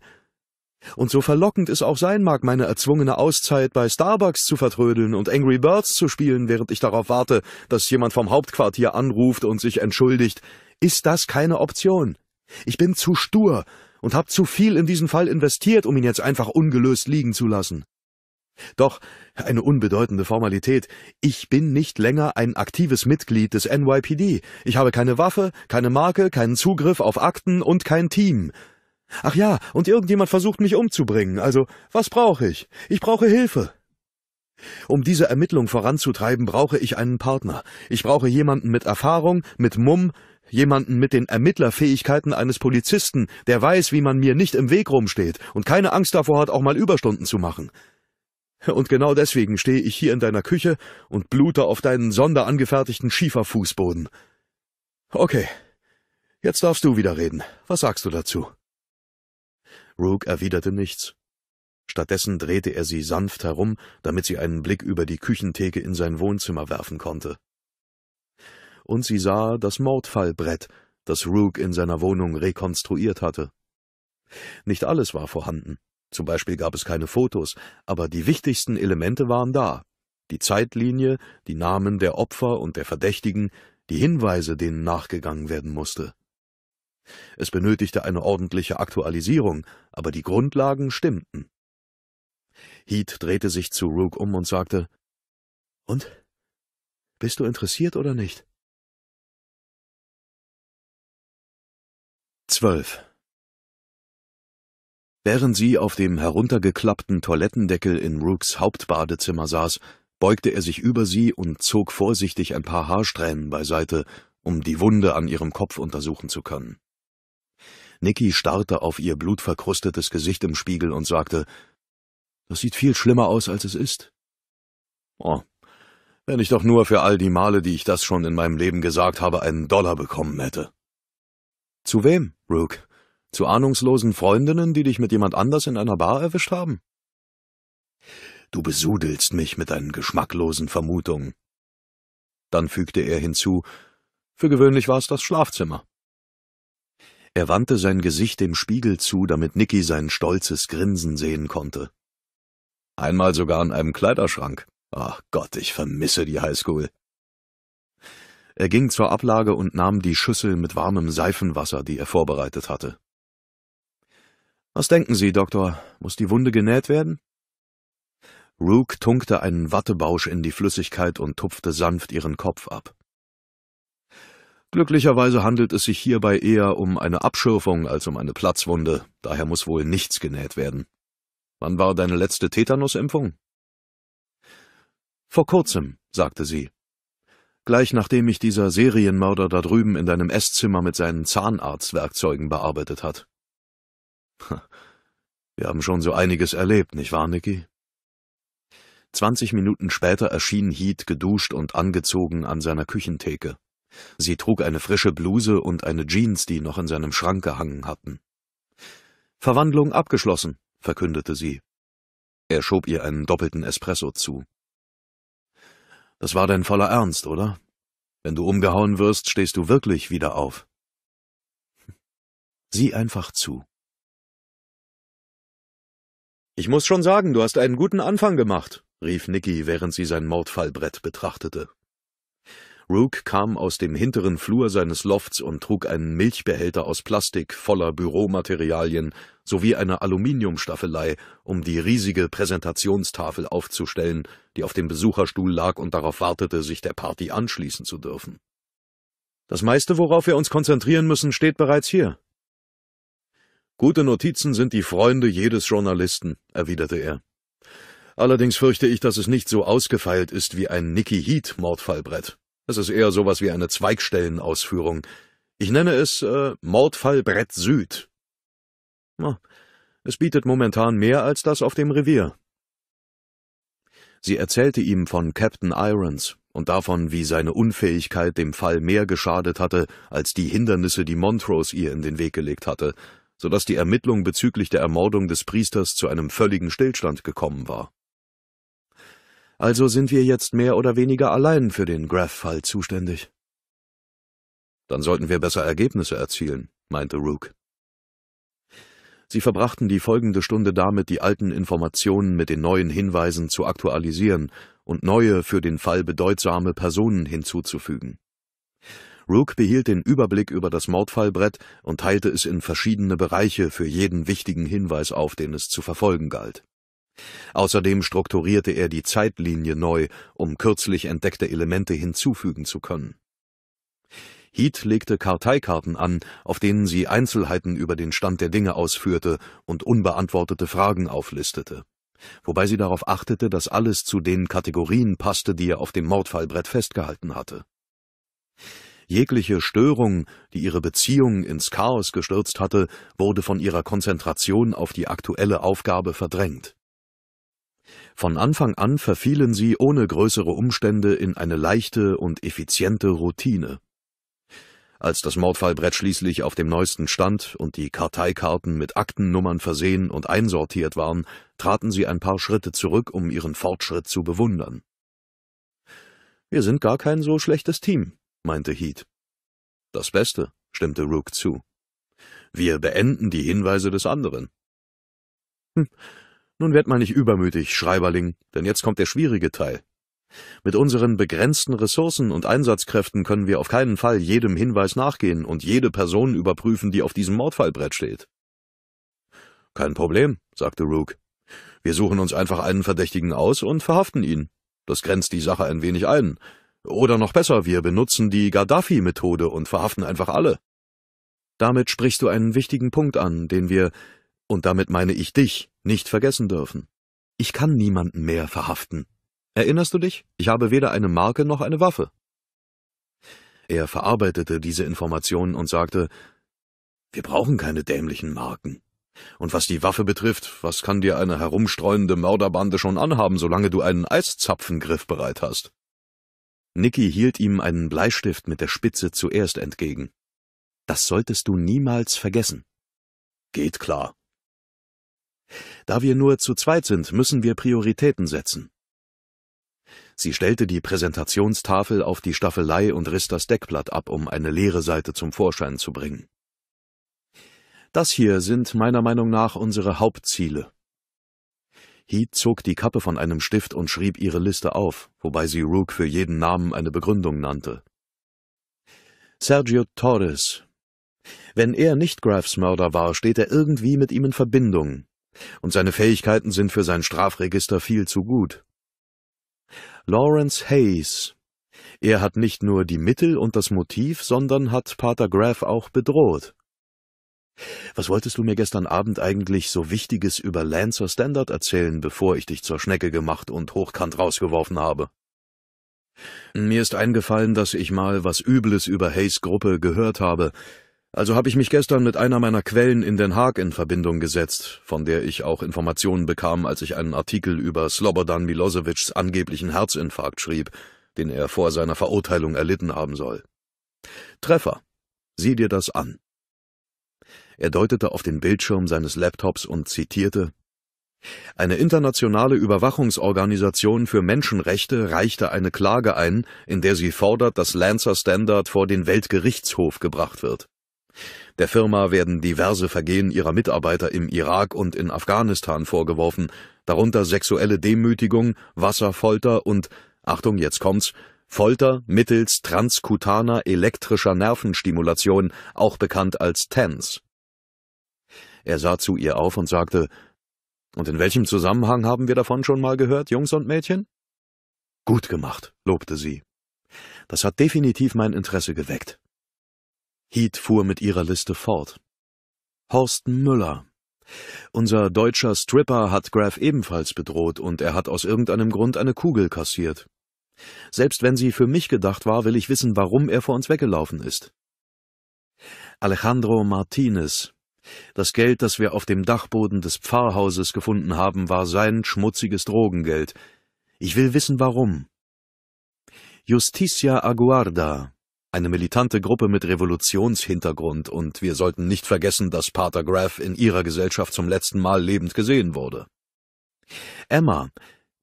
Und so verlockend es auch sein mag, meine erzwungene Auszeit bei Starbucks zu vertrödeln und Angry Birds zu spielen, während ich darauf warte, dass jemand vom Hauptquartier anruft und sich entschuldigt, ist das keine Option. Ich bin zu stur und habe zu viel in diesen Fall investiert, um ihn jetzt einfach ungelöst liegen zu lassen. Doch eine unbedeutende Formalität. Ich bin nicht länger ein aktives Mitglied des NYPD. Ich habe keine Waffe, keine Marke, keinen Zugriff auf Akten und kein Team. Ach ja, und irgendjemand versucht mich umzubringen. Also, was brauche ich? Ich brauche Hilfe. Um diese Ermittlung voranzutreiben, brauche ich einen Partner. Ich brauche jemanden mit Erfahrung, mit Mumm, jemanden mit den Ermittlerfähigkeiten eines Polizisten, der weiß, wie man mir nicht im Weg rumsteht und keine Angst davor hat, auch mal Überstunden zu machen. Und genau deswegen stehe ich hier in deiner Küche und blute auf deinen sonderangefertigten Schieferfußboden. Okay, jetzt darfst du wieder reden. Was sagst du dazu? Rook erwiderte nichts. Stattdessen drehte er sie sanft herum, damit sie einen Blick über die Küchentheke in sein Wohnzimmer werfen konnte. Und sie sah das Mordfallbrett, das Rook in seiner Wohnung rekonstruiert hatte. Nicht alles war vorhanden. Zum Beispiel gab es keine Fotos, aber die wichtigsten Elemente waren da. Die Zeitlinie, die Namen der Opfer und der Verdächtigen, die Hinweise, denen nachgegangen werden musste. Es benötigte eine ordentliche Aktualisierung, aber die Grundlagen stimmten. Heath drehte sich zu Rook um und sagte, »Und? Bist du interessiert oder nicht?« 12. Während sie auf dem heruntergeklappten Toilettendeckel in Rooks Hauptbadezimmer saß, beugte er sich über sie und zog vorsichtig ein paar Haarsträhnen beiseite, um die Wunde an ihrem Kopf untersuchen zu können. Nicky starrte auf ihr blutverkrustetes Gesicht im Spiegel und sagte, »Das sieht viel schlimmer aus, als es ist.« »Oh, wenn ich doch nur für all die Male, die ich das schon in meinem Leben gesagt habe, einen Dollar bekommen hätte.« »Zu wem, Rook?« zu ahnungslosen Freundinnen, die dich mit jemand anders in einer Bar erwischt haben? Du besudelst mich mit deinen geschmacklosen Vermutungen. Dann fügte er hinzu, für gewöhnlich war es das Schlafzimmer. Er wandte sein Gesicht dem Spiegel zu, damit Nicky sein stolzes Grinsen sehen konnte. Einmal sogar in einem Kleiderschrank. Ach Gott, ich vermisse die Highschool. Er ging zur Ablage und nahm die Schüssel mit warmem Seifenwasser, die er vorbereitet hatte. Was denken Sie, Doktor? Muss die Wunde genäht werden? Rook tunkte einen Wattebausch in die Flüssigkeit und tupfte sanft ihren Kopf ab. Glücklicherweise handelt es sich hierbei eher um eine Abschürfung als um eine Platzwunde, daher muss wohl nichts genäht werden. Wann war deine letzte Tetanusimpfung? Vor kurzem, sagte sie. Gleich nachdem mich dieser Serienmörder da drüben in deinem Esszimmer mit seinen Zahnarztwerkzeugen bearbeitet hat. Wir haben schon so einiges erlebt, nicht wahr, Nicky? Zwanzig Minuten später erschien Heath geduscht und angezogen an seiner Küchentheke. Sie trug eine frische Bluse und eine Jeans, die noch in seinem Schrank gehangen hatten. Verwandlung abgeschlossen, verkündete sie. Er schob ihr einen doppelten Espresso zu. Das war dein voller Ernst, oder? Wenn du umgehauen wirst, stehst du wirklich wieder auf. Sieh einfach zu. Ich muss schon sagen, du hast einen guten Anfang gemacht, rief Nicky, während sie sein Mordfallbrett betrachtete. Rook kam aus dem hinteren Flur seines Lofts und trug einen Milchbehälter aus Plastik voller Büromaterialien sowie eine Aluminiumstaffelei, um die riesige Präsentationstafel aufzustellen, die auf dem Besucherstuhl lag und darauf wartete, sich der Party anschließen zu dürfen. Das meiste, worauf wir uns konzentrieren müssen, steht bereits hier, Gute Notizen sind die Freunde jedes Journalisten, erwiderte er. Allerdings fürchte ich, dass es nicht so ausgefeilt ist wie ein Nicky Heat Mordfallbrett. Es ist eher sowas wie eine Zweigstellenausführung. Ich nenne es äh, Mordfallbrett Süd. Oh, es bietet momentan mehr als das auf dem Revier. Sie erzählte ihm von Captain Irons und davon, wie seine Unfähigkeit dem Fall mehr geschadet hatte, als die Hindernisse, die Montrose ihr in den Weg gelegt hatte, so dass die Ermittlung bezüglich der Ermordung des Priesters zu einem völligen Stillstand gekommen war. Also sind wir jetzt mehr oder weniger allein für den Graf-Fall zuständig. Dann sollten wir besser Ergebnisse erzielen, meinte Rook. Sie verbrachten die folgende Stunde damit, die alten Informationen mit den neuen Hinweisen zu aktualisieren und neue, für den Fall bedeutsame Personen hinzuzufügen. Rook behielt den Überblick über das Mordfallbrett und teilte es in verschiedene Bereiche für jeden wichtigen Hinweis auf, den es zu verfolgen galt. Außerdem strukturierte er die Zeitlinie neu, um kürzlich entdeckte Elemente hinzufügen zu können. Heath legte Karteikarten an, auf denen sie Einzelheiten über den Stand der Dinge ausführte und unbeantwortete Fragen auflistete, wobei sie darauf achtete, dass alles zu den Kategorien passte, die er auf dem Mordfallbrett festgehalten hatte. Jegliche Störung, die ihre Beziehung ins Chaos gestürzt hatte, wurde von ihrer Konzentration auf die aktuelle Aufgabe verdrängt. Von Anfang an verfielen sie ohne größere Umstände in eine leichte und effiziente Routine. Als das Mordfallbrett schließlich auf dem neuesten stand und die Karteikarten mit Aktennummern versehen und einsortiert waren, traten sie ein paar Schritte zurück, um ihren Fortschritt zu bewundern. Wir sind gar kein so schlechtes Team, meinte Heat. Das Beste, stimmte Rook zu. Wir beenden die Hinweise des anderen. Hm. Nun werd mal nicht übermütig, Schreiberling, denn jetzt kommt der schwierige Teil. Mit unseren begrenzten Ressourcen und Einsatzkräften können wir auf keinen Fall jedem Hinweis nachgehen und jede Person überprüfen, die auf diesem Mordfallbrett steht. Kein Problem, sagte Rook. Wir suchen uns einfach einen Verdächtigen aus und verhaften ihn. Das grenzt die Sache ein wenig ein, oder noch besser, wir benutzen die Gaddafi-Methode und verhaften einfach alle. Damit sprichst du einen wichtigen Punkt an, den wir, und damit meine ich dich, nicht vergessen dürfen. Ich kann niemanden mehr verhaften. Erinnerst du dich? Ich habe weder eine Marke noch eine Waffe. Er verarbeitete diese Informationen und sagte, wir brauchen keine dämlichen Marken. Und was die Waffe betrifft, was kann dir eine herumstreuende Mörderbande schon anhaben, solange du einen Eiszapfengriff bereit hast? Nicky hielt ihm einen Bleistift mit der Spitze zuerst entgegen. Das solltest du niemals vergessen. Geht klar. Da wir nur zu zweit sind, müssen wir Prioritäten setzen. Sie stellte die Präsentationstafel auf die Staffelei und riss das Deckblatt ab, um eine leere Seite zum Vorschein zu bringen. Das hier sind meiner Meinung nach unsere Hauptziele. Heat zog die Kappe von einem Stift und schrieb ihre Liste auf, wobei sie Rook für jeden Namen eine Begründung nannte. Sergio Torres. Wenn er nicht Graffs Mörder war, steht er irgendwie mit ihm in Verbindung. Und seine Fähigkeiten sind für sein Strafregister viel zu gut. Lawrence Hayes. Er hat nicht nur die Mittel und das Motiv, sondern hat Pater Graff auch bedroht. Was wolltest du mir gestern Abend eigentlich so Wichtiges über Lancer Standard erzählen, bevor ich dich zur Schnecke gemacht und hochkant rausgeworfen habe? Mir ist eingefallen, dass ich mal was Übles über Hayes Gruppe gehört habe, also habe ich mich gestern mit einer meiner Quellen in Den Haag in Verbindung gesetzt, von der ich auch Informationen bekam, als ich einen Artikel über Slobodan Milosevics angeblichen Herzinfarkt schrieb, den er vor seiner Verurteilung erlitten haben soll. Treffer. Sieh dir das an. Er deutete auf den Bildschirm seines Laptops und zitierte Eine internationale Überwachungsorganisation für Menschenrechte reichte eine Klage ein, in der sie fordert, dass Lancer Standard vor den Weltgerichtshof gebracht wird. Der Firma werden diverse Vergehen ihrer Mitarbeiter im Irak und in Afghanistan vorgeworfen, darunter sexuelle Demütigung, Wasserfolter und, Achtung, jetzt kommt's, Folter mittels transkutaner elektrischer Nervenstimulation, auch bekannt als TENS. Er sah zu ihr auf und sagte, »Und in welchem Zusammenhang haben wir davon schon mal gehört, Jungs und Mädchen?« »Gut gemacht«, lobte sie. »Das hat definitiv mein Interesse geweckt.« Heath fuhr mit ihrer Liste fort. »Horst Müller. Unser deutscher Stripper hat Graf ebenfalls bedroht und er hat aus irgendeinem Grund eine Kugel kassiert. Selbst wenn sie für mich gedacht war, will ich wissen, warum er vor uns weggelaufen ist. Alejandro Martinez. Das Geld, das wir auf dem Dachboden des Pfarrhauses gefunden haben, war sein schmutziges Drogengeld. Ich will wissen, warum. Justicia Aguarda, eine militante Gruppe mit Revolutionshintergrund, und wir sollten nicht vergessen, dass Pater Graff in ihrer Gesellschaft zum letzten Mal lebend gesehen wurde. Emma.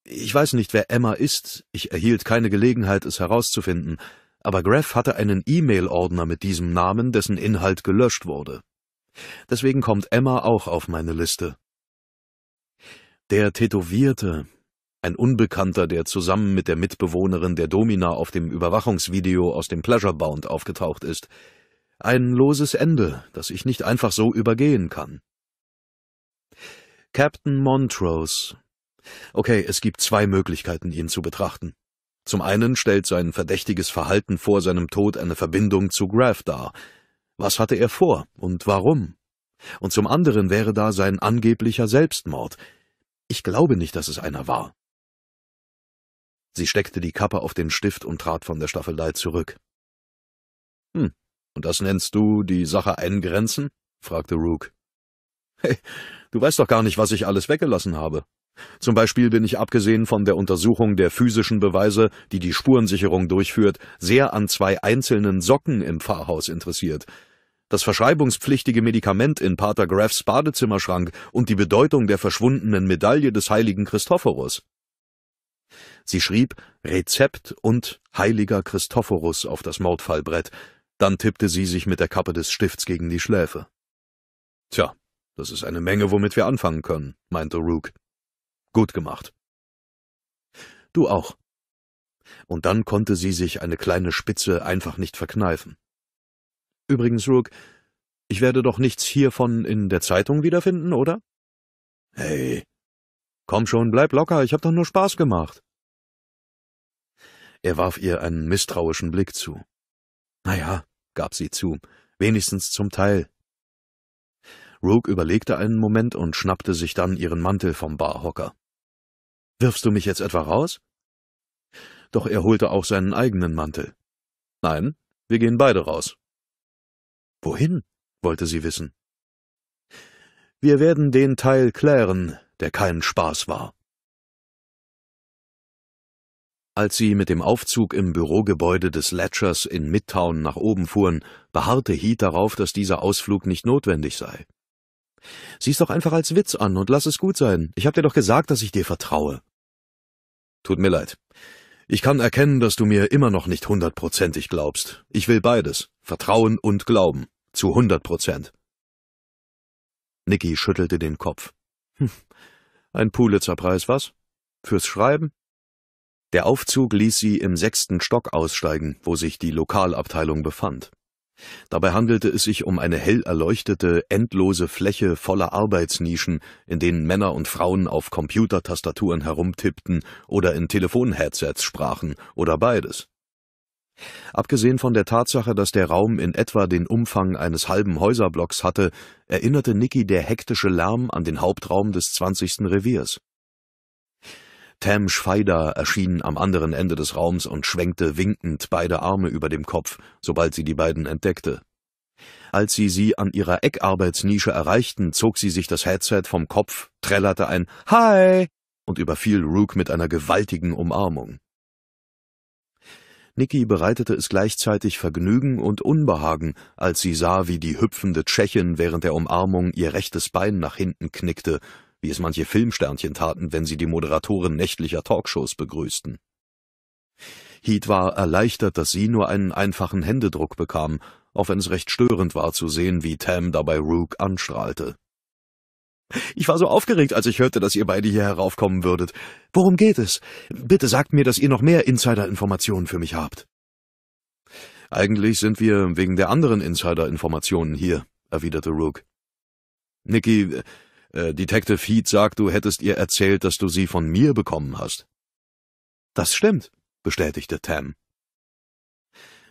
Ich weiß nicht, wer Emma ist, ich erhielt keine Gelegenheit, es herauszufinden, aber Graff hatte einen E-Mail-Ordner mit diesem Namen, dessen Inhalt gelöscht wurde. Deswegen kommt Emma auch auf meine Liste. Der Tätowierte, ein Unbekannter, der zusammen mit der Mitbewohnerin der Domina auf dem Überwachungsvideo aus dem Pleasure Bound aufgetaucht ist. Ein loses Ende, das ich nicht einfach so übergehen kann. Captain Montrose. Okay, es gibt zwei Möglichkeiten, ihn zu betrachten. Zum einen stellt sein verdächtiges Verhalten vor seinem Tod eine Verbindung zu Graf dar, was hatte er vor und warum? Und zum anderen wäre da sein angeblicher Selbstmord. Ich glaube nicht, dass es einer war. Sie steckte die Kappe auf den Stift und trat von der Staffelei zurück. Hm, und das nennst du die Sache eingrenzen? fragte Rook. Hey, du weißt doch gar nicht, was ich alles weggelassen habe. Zum Beispiel bin ich abgesehen von der Untersuchung der physischen Beweise, die die Spurensicherung durchführt, sehr an zwei einzelnen Socken im Pfarrhaus interessiert das verschreibungspflichtige Medikament in Pater Graffs Badezimmerschrank und die Bedeutung der verschwundenen Medaille des heiligen Christophorus. Sie schrieb Rezept und heiliger Christophorus auf das Mordfallbrett, dann tippte sie sich mit der Kappe des Stifts gegen die Schläfe. Tja, das ist eine Menge, womit wir anfangen können, meinte Rook. Gut gemacht. Du auch. Und dann konnte sie sich eine kleine Spitze einfach nicht verkneifen. Übrigens, Rook, ich werde doch nichts hiervon in der Zeitung wiederfinden, oder? Hey, komm schon, bleib locker, ich hab doch nur Spaß gemacht. Er warf ihr einen misstrauischen Blick zu. Na ja, gab sie zu, wenigstens zum Teil. Rook überlegte einen Moment und schnappte sich dann ihren Mantel vom Barhocker. Wirfst du mich jetzt etwa raus? Doch er holte auch seinen eigenen Mantel. Nein, wir gehen beide raus. Wohin? wollte sie wissen. Wir werden den Teil klären, der kein Spaß war. Als sie mit dem Aufzug im Bürogebäude des Ledgers in Midtown nach oben fuhren, beharrte Heath darauf, dass dieser Ausflug nicht notwendig sei. Sieh's doch einfach als Witz an und lass es gut sein. Ich hab dir doch gesagt, dass ich dir vertraue. Tut mir leid. Ich kann erkennen, dass du mir immer noch nicht hundertprozentig glaubst. Ich will beides, Vertrauen und Glauben, zu hundert Prozent. Nicky schüttelte den Kopf. Hm. Ein Pulitzerpreis, was? Fürs Schreiben? Der Aufzug ließ sie im sechsten Stock aussteigen, wo sich die Lokalabteilung befand. Dabei handelte es sich um eine hell erleuchtete, endlose Fläche voller Arbeitsnischen, in denen Männer und Frauen auf Computertastaturen herumtippten oder in Telefonheadsets sprachen oder beides. Abgesehen von der Tatsache, dass der Raum in etwa den Umfang eines halben Häuserblocks hatte, erinnerte Nicky der hektische Lärm an den Hauptraum des 20. Reviers. Tam Schweider erschien am anderen Ende des Raums und schwenkte winkend beide Arme über dem Kopf, sobald sie die beiden entdeckte. Als sie sie an ihrer Eckarbeitsnische erreichten, zog sie sich das Headset vom Kopf, trällerte ein Hi und überfiel Rook mit einer gewaltigen Umarmung. Nikki bereitete es gleichzeitig Vergnügen und Unbehagen, als sie sah, wie die hüpfende Tschechin während der Umarmung ihr rechtes Bein nach hinten knickte wie es manche Filmsternchen taten, wenn sie die Moderatoren nächtlicher Talkshows begrüßten. Heath war erleichtert, dass sie nur einen einfachen Händedruck bekam, auch wenn es recht störend war zu sehen, wie Tam dabei Rook anstrahlte. Ich war so aufgeregt, als ich hörte, dass ihr beide hier heraufkommen würdet. Worum geht es? Bitte sagt mir, dass ihr noch mehr Insider-Informationen für mich habt. Eigentlich sind wir wegen der anderen Insider-Informationen hier, erwiderte Rook. Nicky, äh, Detective Heat sagt, du hättest ihr erzählt, dass du sie von mir bekommen hast. Das stimmt, bestätigte Tam.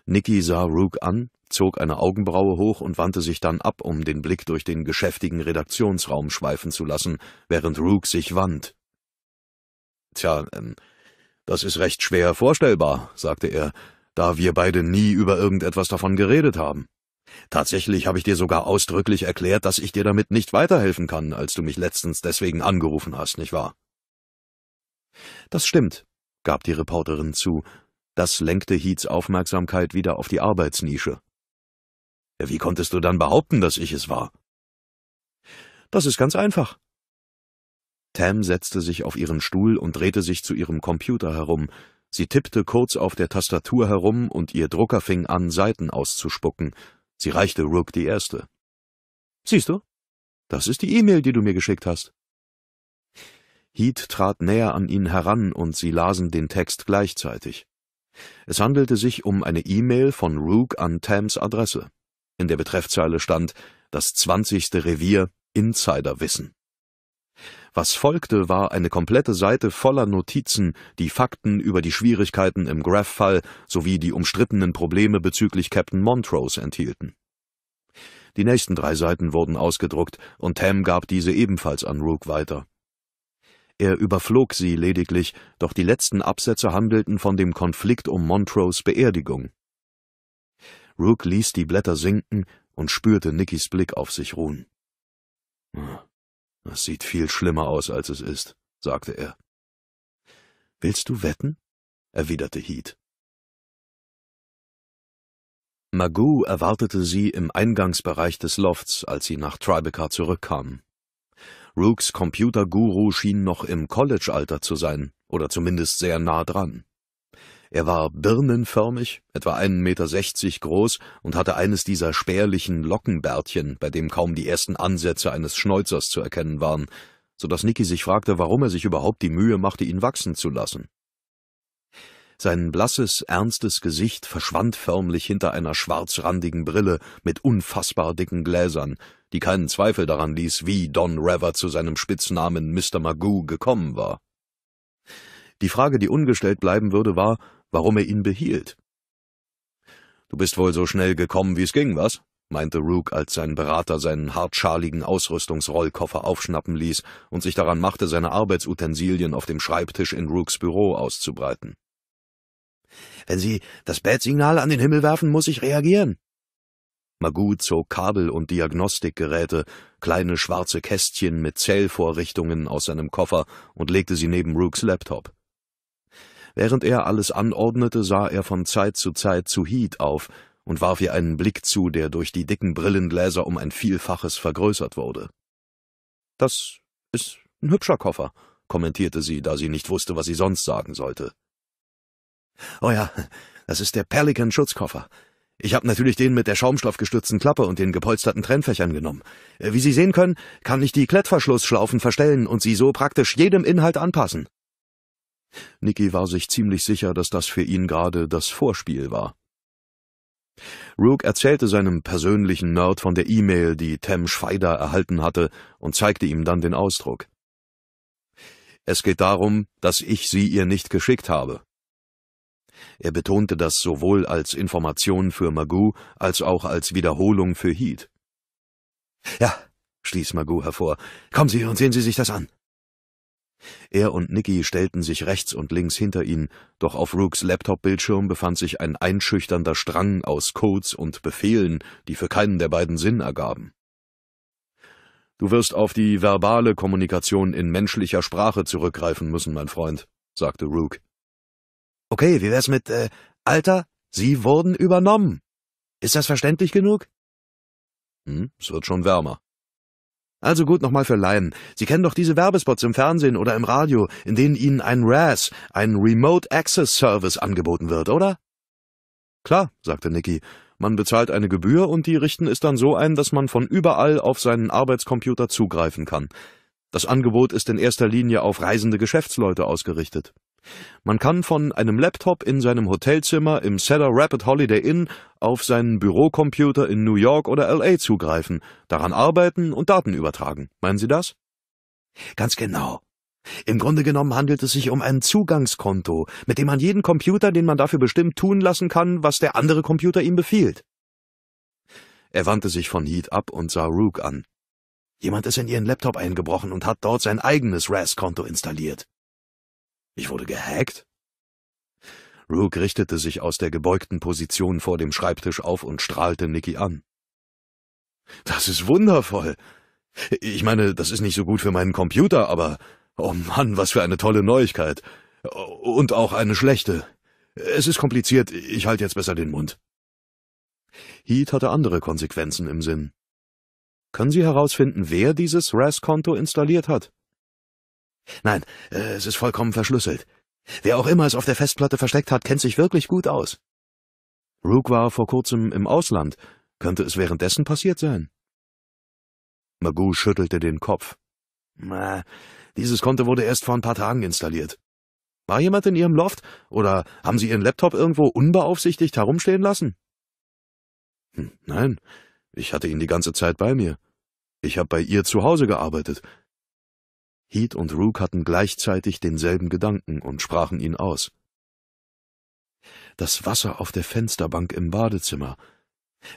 Nicky sah Rook an, zog eine Augenbraue hoch und wandte sich dann ab, um den Blick durch den geschäftigen Redaktionsraum schweifen zu lassen, während Rook sich wand. Tja, ähm, das ist recht schwer vorstellbar, sagte er, da wir beide nie über irgendetwas davon geredet haben. Tatsächlich habe ich dir sogar ausdrücklich erklärt, dass ich dir damit nicht weiterhelfen kann, als du mich letztens deswegen angerufen hast, nicht wahr? Das stimmt, gab die Reporterin zu. Das lenkte Heats Aufmerksamkeit wieder auf die Arbeitsnische. Wie konntest du dann behaupten, dass ich es war? Das ist ganz einfach. Tam setzte sich auf ihren Stuhl und drehte sich zu ihrem Computer herum. Sie tippte kurz auf der Tastatur herum und ihr Drucker fing an, Seiten auszuspucken. Sie reichte Rook die erste. Siehst du? Das ist die E-Mail, die du mir geschickt hast. Heath trat näher an ihn heran und sie lasen den Text gleichzeitig. Es handelte sich um eine E-Mail von Rook an Tams Adresse. In der Betreffzeile stand das 20. Revier Insiderwissen. Was folgte, war eine komplette Seite voller Notizen, die Fakten über die Schwierigkeiten im graff fall sowie die umstrittenen Probleme bezüglich Captain Montrose enthielten. Die nächsten drei Seiten wurden ausgedruckt und Tam gab diese ebenfalls an Rook weiter. Er überflog sie lediglich, doch die letzten Absätze handelten von dem Konflikt um Montrose Beerdigung. Rook ließ die Blätter sinken und spürte Nickys Blick auf sich ruhen. Hm. Es sieht viel schlimmer aus, als es ist, sagte er. Willst du wetten? erwiderte Heat. Magoo erwartete sie im Eingangsbereich des Lofts, als sie nach Tribeca zurückkamen. Rooks Computerguru schien noch im College-Alter zu sein, oder zumindest sehr nah dran. Er war birnenförmig, etwa einen Meter sechzig groß und hatte eines dieser spärlichen Lockenbärtchen, bei dem kaum die ersten Ansätze eines Schnäuzers zu erkennen waren, so dass Nicky sich fragte, warum er sich überhaupt die Mühe machte, ihn wachsen zu lassen. Sein blasses, ernstes Gesicht verschwand förmlich hinter einer schwarzrandigen Brille mit unfassbar dicken Gläsern, die keinen Zweifel daran ließ, wie Don Rever zu seinem Spitznamen Mr. Magoo gekommen war. Die Frage, die ungestellt bleiben würde, war, warum er ihn behielt. Du bist wohl so schnell gekommen, wie's ging, was? meinte Rook, als sein Berater seinen hartschaligen Ausrüstungsrollkoffer aufschnappen ließ und sich daran machte, seine Arbeitsutensilien auf dem Schreibtisch in Rooks Büro auszubreiten. Wenn Sie das Bat-Signal an den Himmel werfen, muss ich reagieren. Magoo zog Kabel und Diagnostikgeräte, kleine schwarze Kästchen mit Zählvorrichtungen aus seinem Koffer und legte sie neben Rooks Laptop. Während er alles anordnete, sah er von Zeit zu Zeit zu Heat auf und warf ihr einen Blick zu, der durch die dicken Brillengläser um ein Vielfaches vergrößert wurde. Das ist ein hübscher Koffer, kommentierte sie, da sie nicht wusste, was sie sonst sagen sollte. Oh ja, das ist der Pelican-Schutzkoffer. Ich habe natürlich den mit der schaumstoffgestützten Klappe und den gepolsterten Trennfächern genommen. Wie Sie sehen können, kann ich die Klettverschlussschlaufen verstellen und sie so praktisch jedem Inhalt anpassen. Nicky war sich ziemlich sicher, dass das für ihn gerade das Vorspiel war. Rook erzählte seinem persönlichen Nerd von der E-Mail, die Tam Schweider erhalten hatte, und zeigte ihm dann den Ausdruck. Es geht darum, dass ich sie ihr nicht geschickt habe. Er betonte das sowohl als Information für Magoo als auch als Wiederholung für Heat. Ja, stieß Magoo hervor, kommen Sie und sehen Sie sich das an. Er und Nicky stellten sich rechts und links hinter ihn, doch auf Rooks Laptop-Bildschirm befand sich ein einschüchternder Strang aus Codes und Befehlen, die für keinen der beiden Sinn ergaben. Du wirst auf die verbale Kommunikation in menschlicher Sprache zurückgreifen müssen, mein Freund, sagte Rook. Okay, wie wär's mit, äh, Alter, Sie wurden übernommen. Ist das verständlich genug? Hm, es wird schon wärmer. Also gut nochmal für Laien. Sie kennen doch diese Werbespots im Fernsehen oder im Radio, in denen Ihnen ein RAS, ein Remote Access Service, angeboten wird, oder? Klar, sagte Nicky. Man bezahlt eine Gebühr und die richten es dann so ein, dass man von überall auf seinen Arbeitscomputer zugreifen kann. Das Angebot ist in erster Linie auf reisende Geschäftsleute ausgerichtet. Man kann von einem Laptop in seinem Hotelzimmer im Cedar Rapid Holiday Inn auf seinen Bürocomputer in New York oder LA zugreifen, daran arbeiten und Daten übertragen. Meinen Sie das? Ganz genau. Im Grunde genommen handelt es sich um ein Zugangskonto, mit dem man jeden Computer, den man dafür bestimmt, tun lassen kann, was der andere Computer ihm befiehlt. Er wandte sich von Heat ab und sah Rook an. Jemand ist in ihren Laptop eingebrochen und hat dort sein eigenes RAS-Konto installiert. Ich wurde gehackt? Rook richtete sich aus der gebeugten Position vor dem Schreibtisch auf und strahlte Nicky an. Das ist wundervoll. Ich meine, das ist nicht so gut für meinen Computer, aber oh Mann, was für eine tolle Neuigkeit. Und auch eine schlechte. Es ist kompliziert, ich halte jetzt besser den Mund. Heath hatte andere Konsequenzen im Sinn. Können Sie herausfinden, wer dieses RAS-Konto installiert hat? Nein, äh, es ist vollkommen verschlüsselt. Wer auch immer es auf der Festplatte versteckt hat, kennt sich wirklich gut aus. Rook war vor kurzem im Ausland. Könnte es währenddessen passiert sein? Magoo schüttelte den Kopf. Na, dieses Konto wurde erst vor ein paar Tagen installiert. War jemand in Ihrem Loft? Oder haben Sie Ihren Laptop irgendwo unbeaufsichtigt herumstehen lassen? Hm, nein, ich hatte ihn die ganze Zeit bei mir. Ich habe bei ihr zu Hause gearbeitet. Heath und Rook hatten gleichzeitig denselben Gedanken und sprachen ihn aus. Das Wasser auf der Fensterbank im Badezimmer.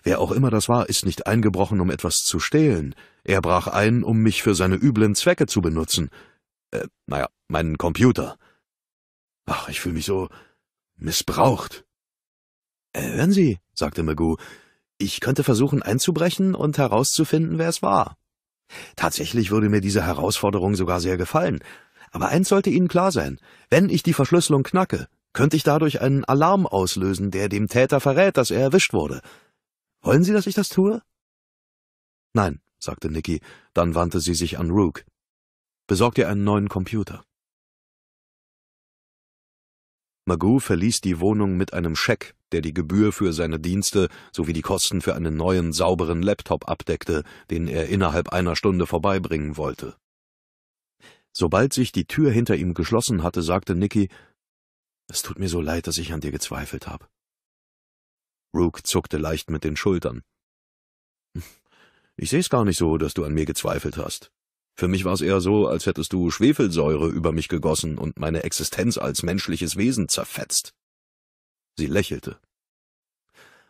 Wer auch immer das war, ist nicht eingebrochen, um etwas zu stehlen. Er brach ein, um mich für seine üblen Zwecke zu benutzen. Äh, naja, meinen Computer. Ach, ich fühle mich so missbraucht. Äh, hören Sie, sagte Magoo, ich könnte versuchen einzubrechen und herauszufinden, wer es war. Tatsächlich würde mir diese Herausforderung sogar sehr gefallen. Aber eins sollte Ihnen klar sein. Wenn ich die Verschlüsselung knacke, könnte ich dadurch einen Alarm auslösen, der dem Täter verrät, dass er erwischt wurde. Wollen Sie, dass ich das tue? Nein, sagte Nicky, dann wandte sie sich an Rook. Besorg dir einen neuen Computer. Magoo verließ die Wohnung mit einem Scheck, der die Gebühr für seine Dienste sowie die Kosten für einen neuen, sauberen Laptop abdeckte, den er innerhalb einer Stunde vorbeibringen wollte. Sobald sich die Tür hinter ihm geschlossen hatte, sagte Nicky, es tut mir so leid, dass ich an dir gezweifelt habe. Rook zuckte leicht mit den Schultern. Ich seh's gar nicht so, dass du an mir gezweifelt hast. Für mich war es eher so, als hättest du Schwefelsäure über mich gegossen und meine Existenz als menschliches Wesen zerfetzt. Sie lächelte.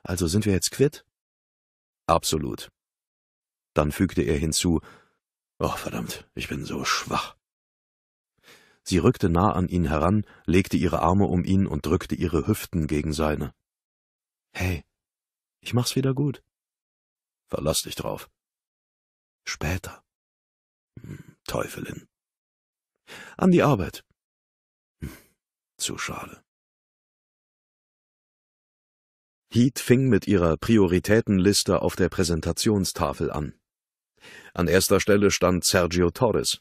Also sind wir jetzt quitt? Absolut. Dann fügte er hinzu, Oh, verdammt, ich bin so schwach. Sie rückte nah an ihn heran, legte ihre Arme um ihn und drückte ihre Hüften gegen seine. Hey, ich mach's wieder gut. Verlass dich drauf. Später. Hm, Teufelin. An die Arbeit. Hm, zu schade. Heat fing mit ihrer Prioritätenliste auf der Präsentationstafel an. An erster Stelle stand Sergio Torres.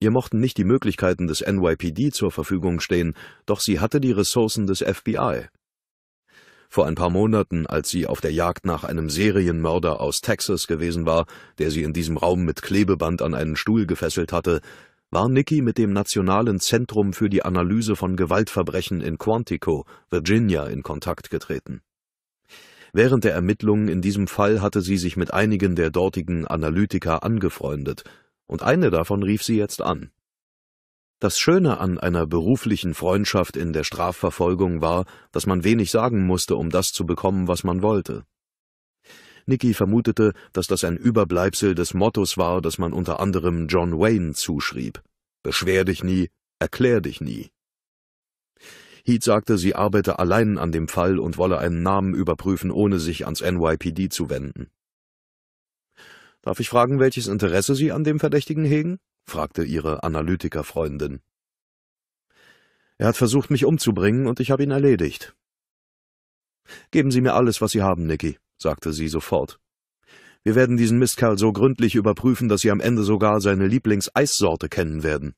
Ihr mochten nicht die Möglichkeiten des NYPD zur Verfügung stehen, doch sie hatte die Ressourcen des FBI. Vor ein paar Monaten, als sie auf der Jagd nach einem Serienmörder aus Texas gewesen war, der sie in diesem Raum mit Klebeband an einen Stuhl gefesselt hatte, war Nikki mit dem Nationalen Zentrum für die Analyse von Gewaltverbrechen in Quantico, Virginia, in Kontakt getreten. Während der Ermittlungen in diesem Fall hatte sie sich mit einigen der dortigen Analytiker angefreundet, und eine davon rief sie jetzt an. Das Schöne an einer beruflichen Freundschaft in der Strafverfolgung war, dass man wenig sagen musste, um das zu bekommen, was man wollte. Nicky vermutete, dass das ein Überbleibsel des Mottos war, das man unter anderem John Wayne zuschrieb. Beschwer dich nie, erklär dich nie. Heat sagte, sie arbeite allein an dem Fall und wolle einen Namen überprüfen, ohne sich ans NYPD zu wenden. Darf ich fragen, welches Interesse Sie an dem Verdächtigen hegen? fragte ihre Analytikerfreundin. Er hat versucht, mich umzubringen, und ich habe ihn erledigt. Geben Sie mir alles, was Sie haben, Nicky, sagte sie sofort. Wir werden diesen Mistkerl so gründlich überprüfen, dass Sie am Ende sogar seine Lieblingseissorte kennen werden.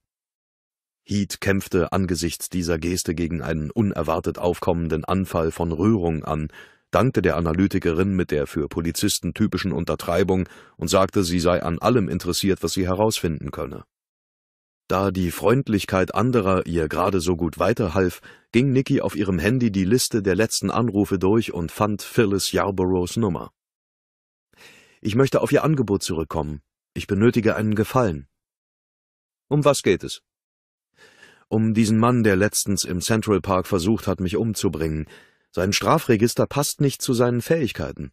Heat kämpfte angesichts dieser Geste gegen einen unerwartet aufkommenden Anfall von Rührung an, dankte der Analytikerin mit der für Polizisten typischen Untertreibung und sagte, sie sei an allem interessiert, was sie herausfinden könne. Da die Freundlichkeit anderer ihr gerade so gut weiterhalf, ging Nikki auf ihrem Handy die Liste der letzten Anrufe durch und fand Phyllis Yarboroughs Nummer. Ich möchte auf Ihr Angebot zurückkommen. Ich benötige einen Gefallen. Um was geht es? um diesen Mann, der letztens im Central Park versucht hat, mich umzubringen. Sein Strafregister passt nicht zu seinen Fähigkeiten.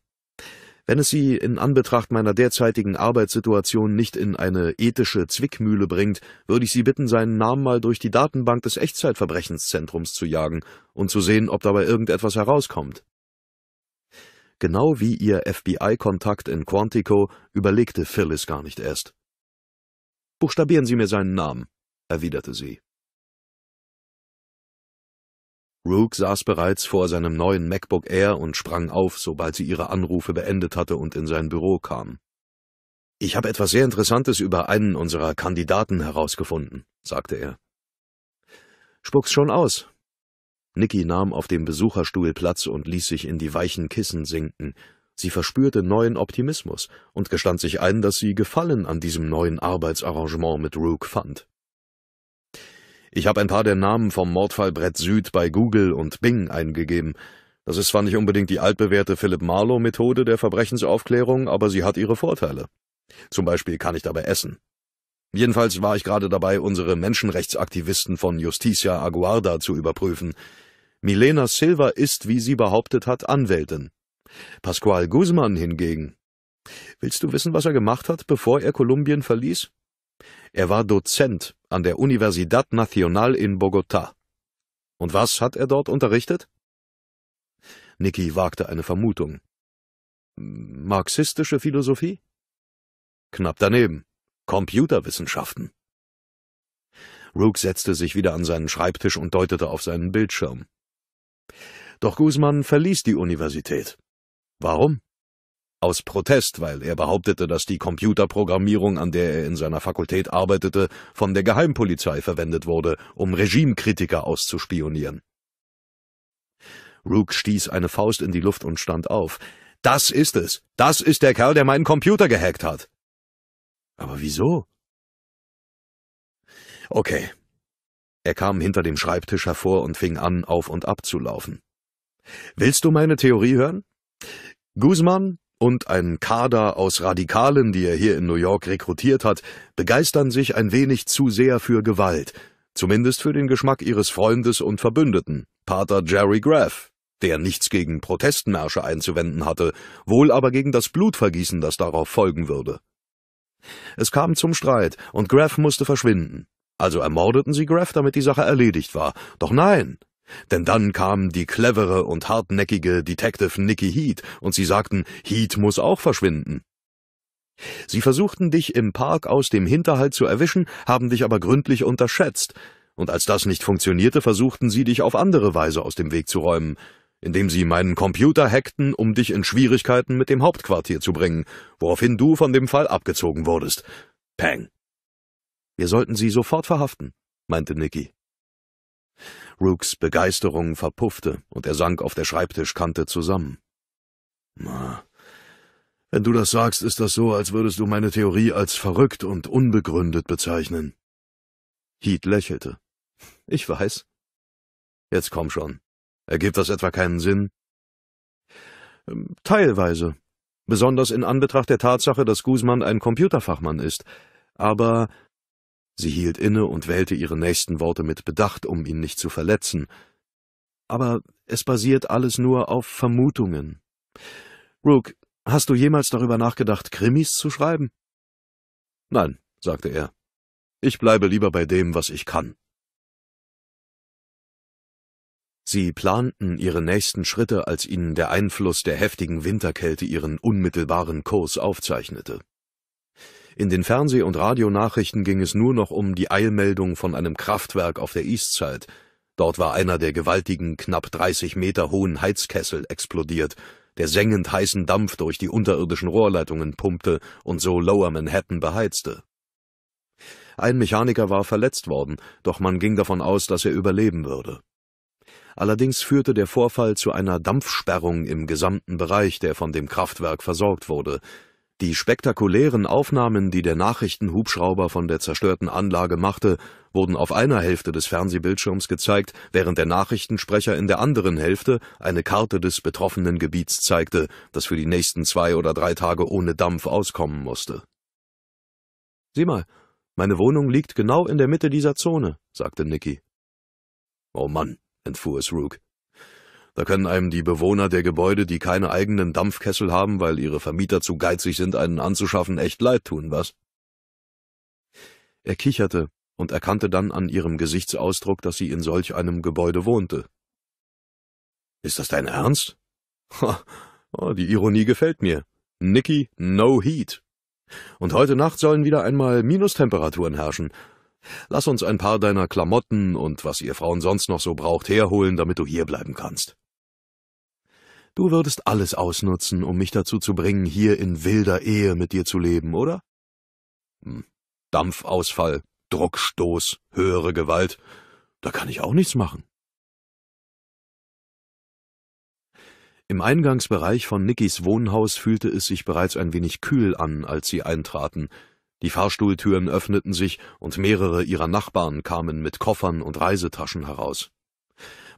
Wenn es Sie in Anbetracht meiner derzeitigen Arbeitssituation nicht in eine ethische Zwickmühle bringt, würde ich Sie bitten, seinen Namen mal durch die Datenbank des Echtzeitverbrechenszentrums zu jagen und zu sehen, ob dabei irgendetwas herauskommt. Genau wie ihr FBI-Kontakt in Quantico überlegte Phyllis gar nicht erst. Buchstabieren Sie mir seinen Namen, erwiderte sie. Rook saß bereits vor seinem neuen MacBook Air und sprang auf, sobald sie ihre Anrufe beendet hatte und in sein Büro kam. Ich habe etwas sehr Interessantes über einen unserer Kandidaten herausgefunden, sagte er. Spuck's schon aus. Nicky nahm auf dem Besucherstuhl Platz und ließ sich in die weichen Kissen sinken. Sie verspürte neuen Optimismus und gestand sich ein, dass sie Gefallen an diesem neuen Arbeitsarrangement mit Rook fand. Ich habe ein paar der Namen vom Mordfall Brett Süd bei Google und Bing eingegeben. Das ist zwar nicht unbedingt die altbewährte Philip Marlowe-Methode der Verbrechensaufklärung, aber sie hat ihre Vorteile. Zum Beispiel kann ich dabei essen. Jedenfalls war ich gerade dabei, unsere Menschenrechtsaktivisten von Justicia Aguarda zu überprüfen. Milena Silva ist, wie sie behauptet hat, Anwältin. Pascual Guzman hingegen. Willst du wissen, was er gemacht hat, bevor er Kolumbien verließ? Er war Dozent an der Universidad Nacional in Bogotá. Und was hat er dort unterrichtet? Nicky wagte eine Vermutung. Marxistische Philosophie? Knapp daneben. Computerwissenschaften. Rook setzte sich wieder an seinen Schreibtisch und deutete auf seinen Bildschirm. Doch Guzman verließ die Universität. Warum? Aus Protest, weil er behauptete, dass die Computerprogrammierung, an der er in seiner Fakultät arbeitete, von der Geheimpolizei verwendet wurde, um Regimekritiker auszuspionieren. Rook stieß eine Faust in die Luft und stand auf. Das ist es. Das ist der Kerl, der meinen Computer gehackt hat. Aber wieso? Okay. Er kam hinter dem Schreibtisch hervor und fing an, auf und ab zu laufen. Willst du meine Theorie hören? Guzman und ein Kader aus Radikalen, die er hier in New York rekrutiert hat, begeistern sich ein wenig zu sehr für Gewalt, zumindest für den Geschmack ihres Freundes und Verbündeten, Pater Jerry Graff, der nichts gegen Protestmärsche einzuwenden hatte, wohl aber gegen das Blutvergießen, das darauf folgen würde. Es kam zum Streit, und Graff musste verschwinden. Also ermordeten sie Graff, damit die Sache erledigt war. Doch nein, denn dann kam die clevere und hartnäckige Detective Nikki Heat und sie sagten, Heat muss auch verschwinden. Sie versuchten dich im Park aus dem Hinterhalt zu erwischen, haben dich aber gründlich unterschätzt, und als das nicht funktionierte, versuchten sie dich auf andere Weise aus dem Weg zu räumen, indem sie meinen Computer hackten, um dich in Schwierigkeiten mit dem Hauptquartier zu bringen, woraufhin du von dem Fall abgezogen wurdest. Peng. Wir sollten sie sofort verhaften, meinte Nicky. Rooks Begeisterung verpuffte und er sank auf der Schreibtischkante zusammen. Na, wenn du das sagst, ist das so, als würdest du meine Theorie als verrückt und unbegründet bezeichnen. Heat lächelte. Ich weiß. Jetzt komm schon. Ergibt das etwa keinen Sinn? Ähm, teilweise. Besonders in Anbetracht der Tatsache, dass Guzman ein Computerfachmann ist. Aber Sie hielt inne und wählte ihre nächsten Worte mit Bedacht, um ihn nicht zu verletzen. Aber es basiert alles nur auf Vermutungen. Rook, hast du jemals darüber nachgedacht, Krimis zu schreiben? Nein, sagte er. Ich bleibe lieber bei dem, was ich kann. Sie planten ihre nächsten Schritte, als ihnen der Einfluss der heftigen Winterkälte ihren unmittelbaren Kurs aufzeichnete. In den Fernseh- und Radionachrichten ging es nur noch um die Eilmeldung von einem Kraftwerk auf der Eastside. Dort war einer der gewaltigen, knapp 30 Meter hohen Heizkessel explodiert, der sengend heißen Dampf durch die unterirdischen Rohrleitungen pumpte und so Lower Manhattan beheizte. Ein Mechaniker war verletzt worden, doch man ging davon aus, dass er überleben würde. Allerdings führte der Vorfall zu einer Dampfsperrung im gesamten Bereich, der von dem Kraftwerk versorgt wurde. Die spektakulären Aufnahmen, die der Nachrichtenhubschrauber von der zerstörten Anlage machte, wurden auf einer Hälfte des Fernsehbildschirms gezeigt, während der Nachrichtensprecher in der anderen Hälfte eine Karte des betroffenen Gebiets zeigte, das für die nächsten zwei oder drei Tage ohne Dampf auskommen musste. Sieh mal, meine Wohnung liegt genau in der Mitte dieser Zone, sagte Nicky. Oh Mann, entfuhr es Rook. Da können einem die Bewohner der Gebäude, die keine eigenen Dampfkessel haben, weil ihre Vermieter zu geizig sind, einen anzuschaffen, echt leid tun, was? Er kicherte und erkannte dann an ihrem Gesichtsausdruck, dass sie in solch einem Gebäude wohnte. Ist das dein Ernst? Ha, oh, die Ironie gefällt mir. Nicky, no heat. Und heute Nacht sollen wieder einmal Minustemperaturen herrschen. Lass uns ein paar deiner Klamotten und was ihr Frauen sonst noch so braucht herholen, damit du hier bleiben kannst. Du würdest alles ausnutzen, um mich dazu zu bringen, hier in wilder Ehe mit dir zu leben, oder? Hm. Dampfausfall, Druckstoß, höhere Gewalt, da kann ich auch nichts machen. Im Eingangsbereich von Nickys Wohnhaus fühlte es sich bereits ein wenig kühl an, als sie eintraten. Die Fahrstuhltüren öffneten sich und mehrere ihrer Nachbarn kamen mit Koffern und Reisetaschen heraus.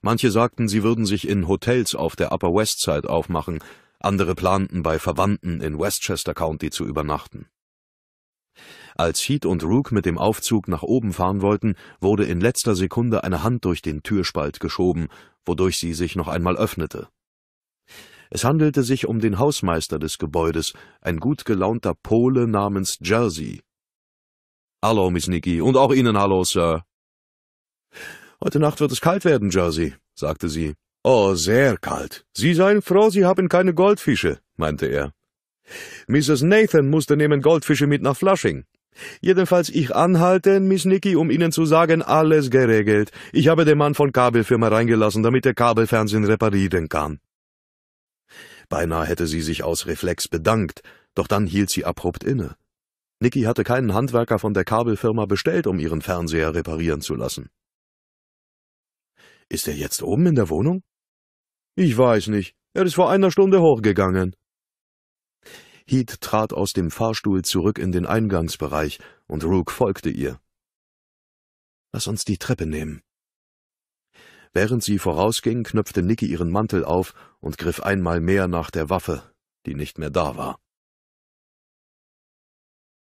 Manche sagten, sie würden sich in Hotels auf der Upper West Side aufmachen, andere planten bei Verwandten in Westchester County zu übernachten. Als Heat und Rook mit dem Aufzug nach oben fahren wollten, wurde in letzter Sekunde eine Hand durch den Türspalt geschoben, wodurch sie sich noch einmal öffnete. Es handelte sich um den Hausmeister des Gebäudes, ein gut gelaunter Pole namens Jersey. Hallo, Miss Nicky, und auch Ihnen hallo, Sir. Heute Nacht wird es kalt werden, Jersey, sagte sie. Oh, sehr kalt. Sie seien froh, Sie haben keine Goldfische, meinte er. Mrs. Nathan musste nehmen Goldfische mit nach Flushing. Jedenfalls ich anhalten, Miss Nicky, um Ihnen zu sagen, alles geregelt. Ich habe den Mann von Kabelfirma reingelassen, damit der Kabelfernsehen reparieren kann. Beinahe hätte sie sich aus Reflex bedankt, doch dann hielt sie abrupt inne. Nicky hatte keinen Handwerker von der Kabelfirma bestellt, um ihren Fernseher reparieren zu lassen. Ist er jetzt oben in der Wohnung? Ich weiß nicht. Er ist vor einer Stunde hochgegangen. Heath trat aus dem Fahrstuhl zurück in den Eingangsbereich und Rook folgte ihr. Lass uns die Treppe nehmen. Während sie vorausging, knöpfte Nicky ihren Mantel auf und griff einmal mehr nach der Waffe, die nicht mehr da war.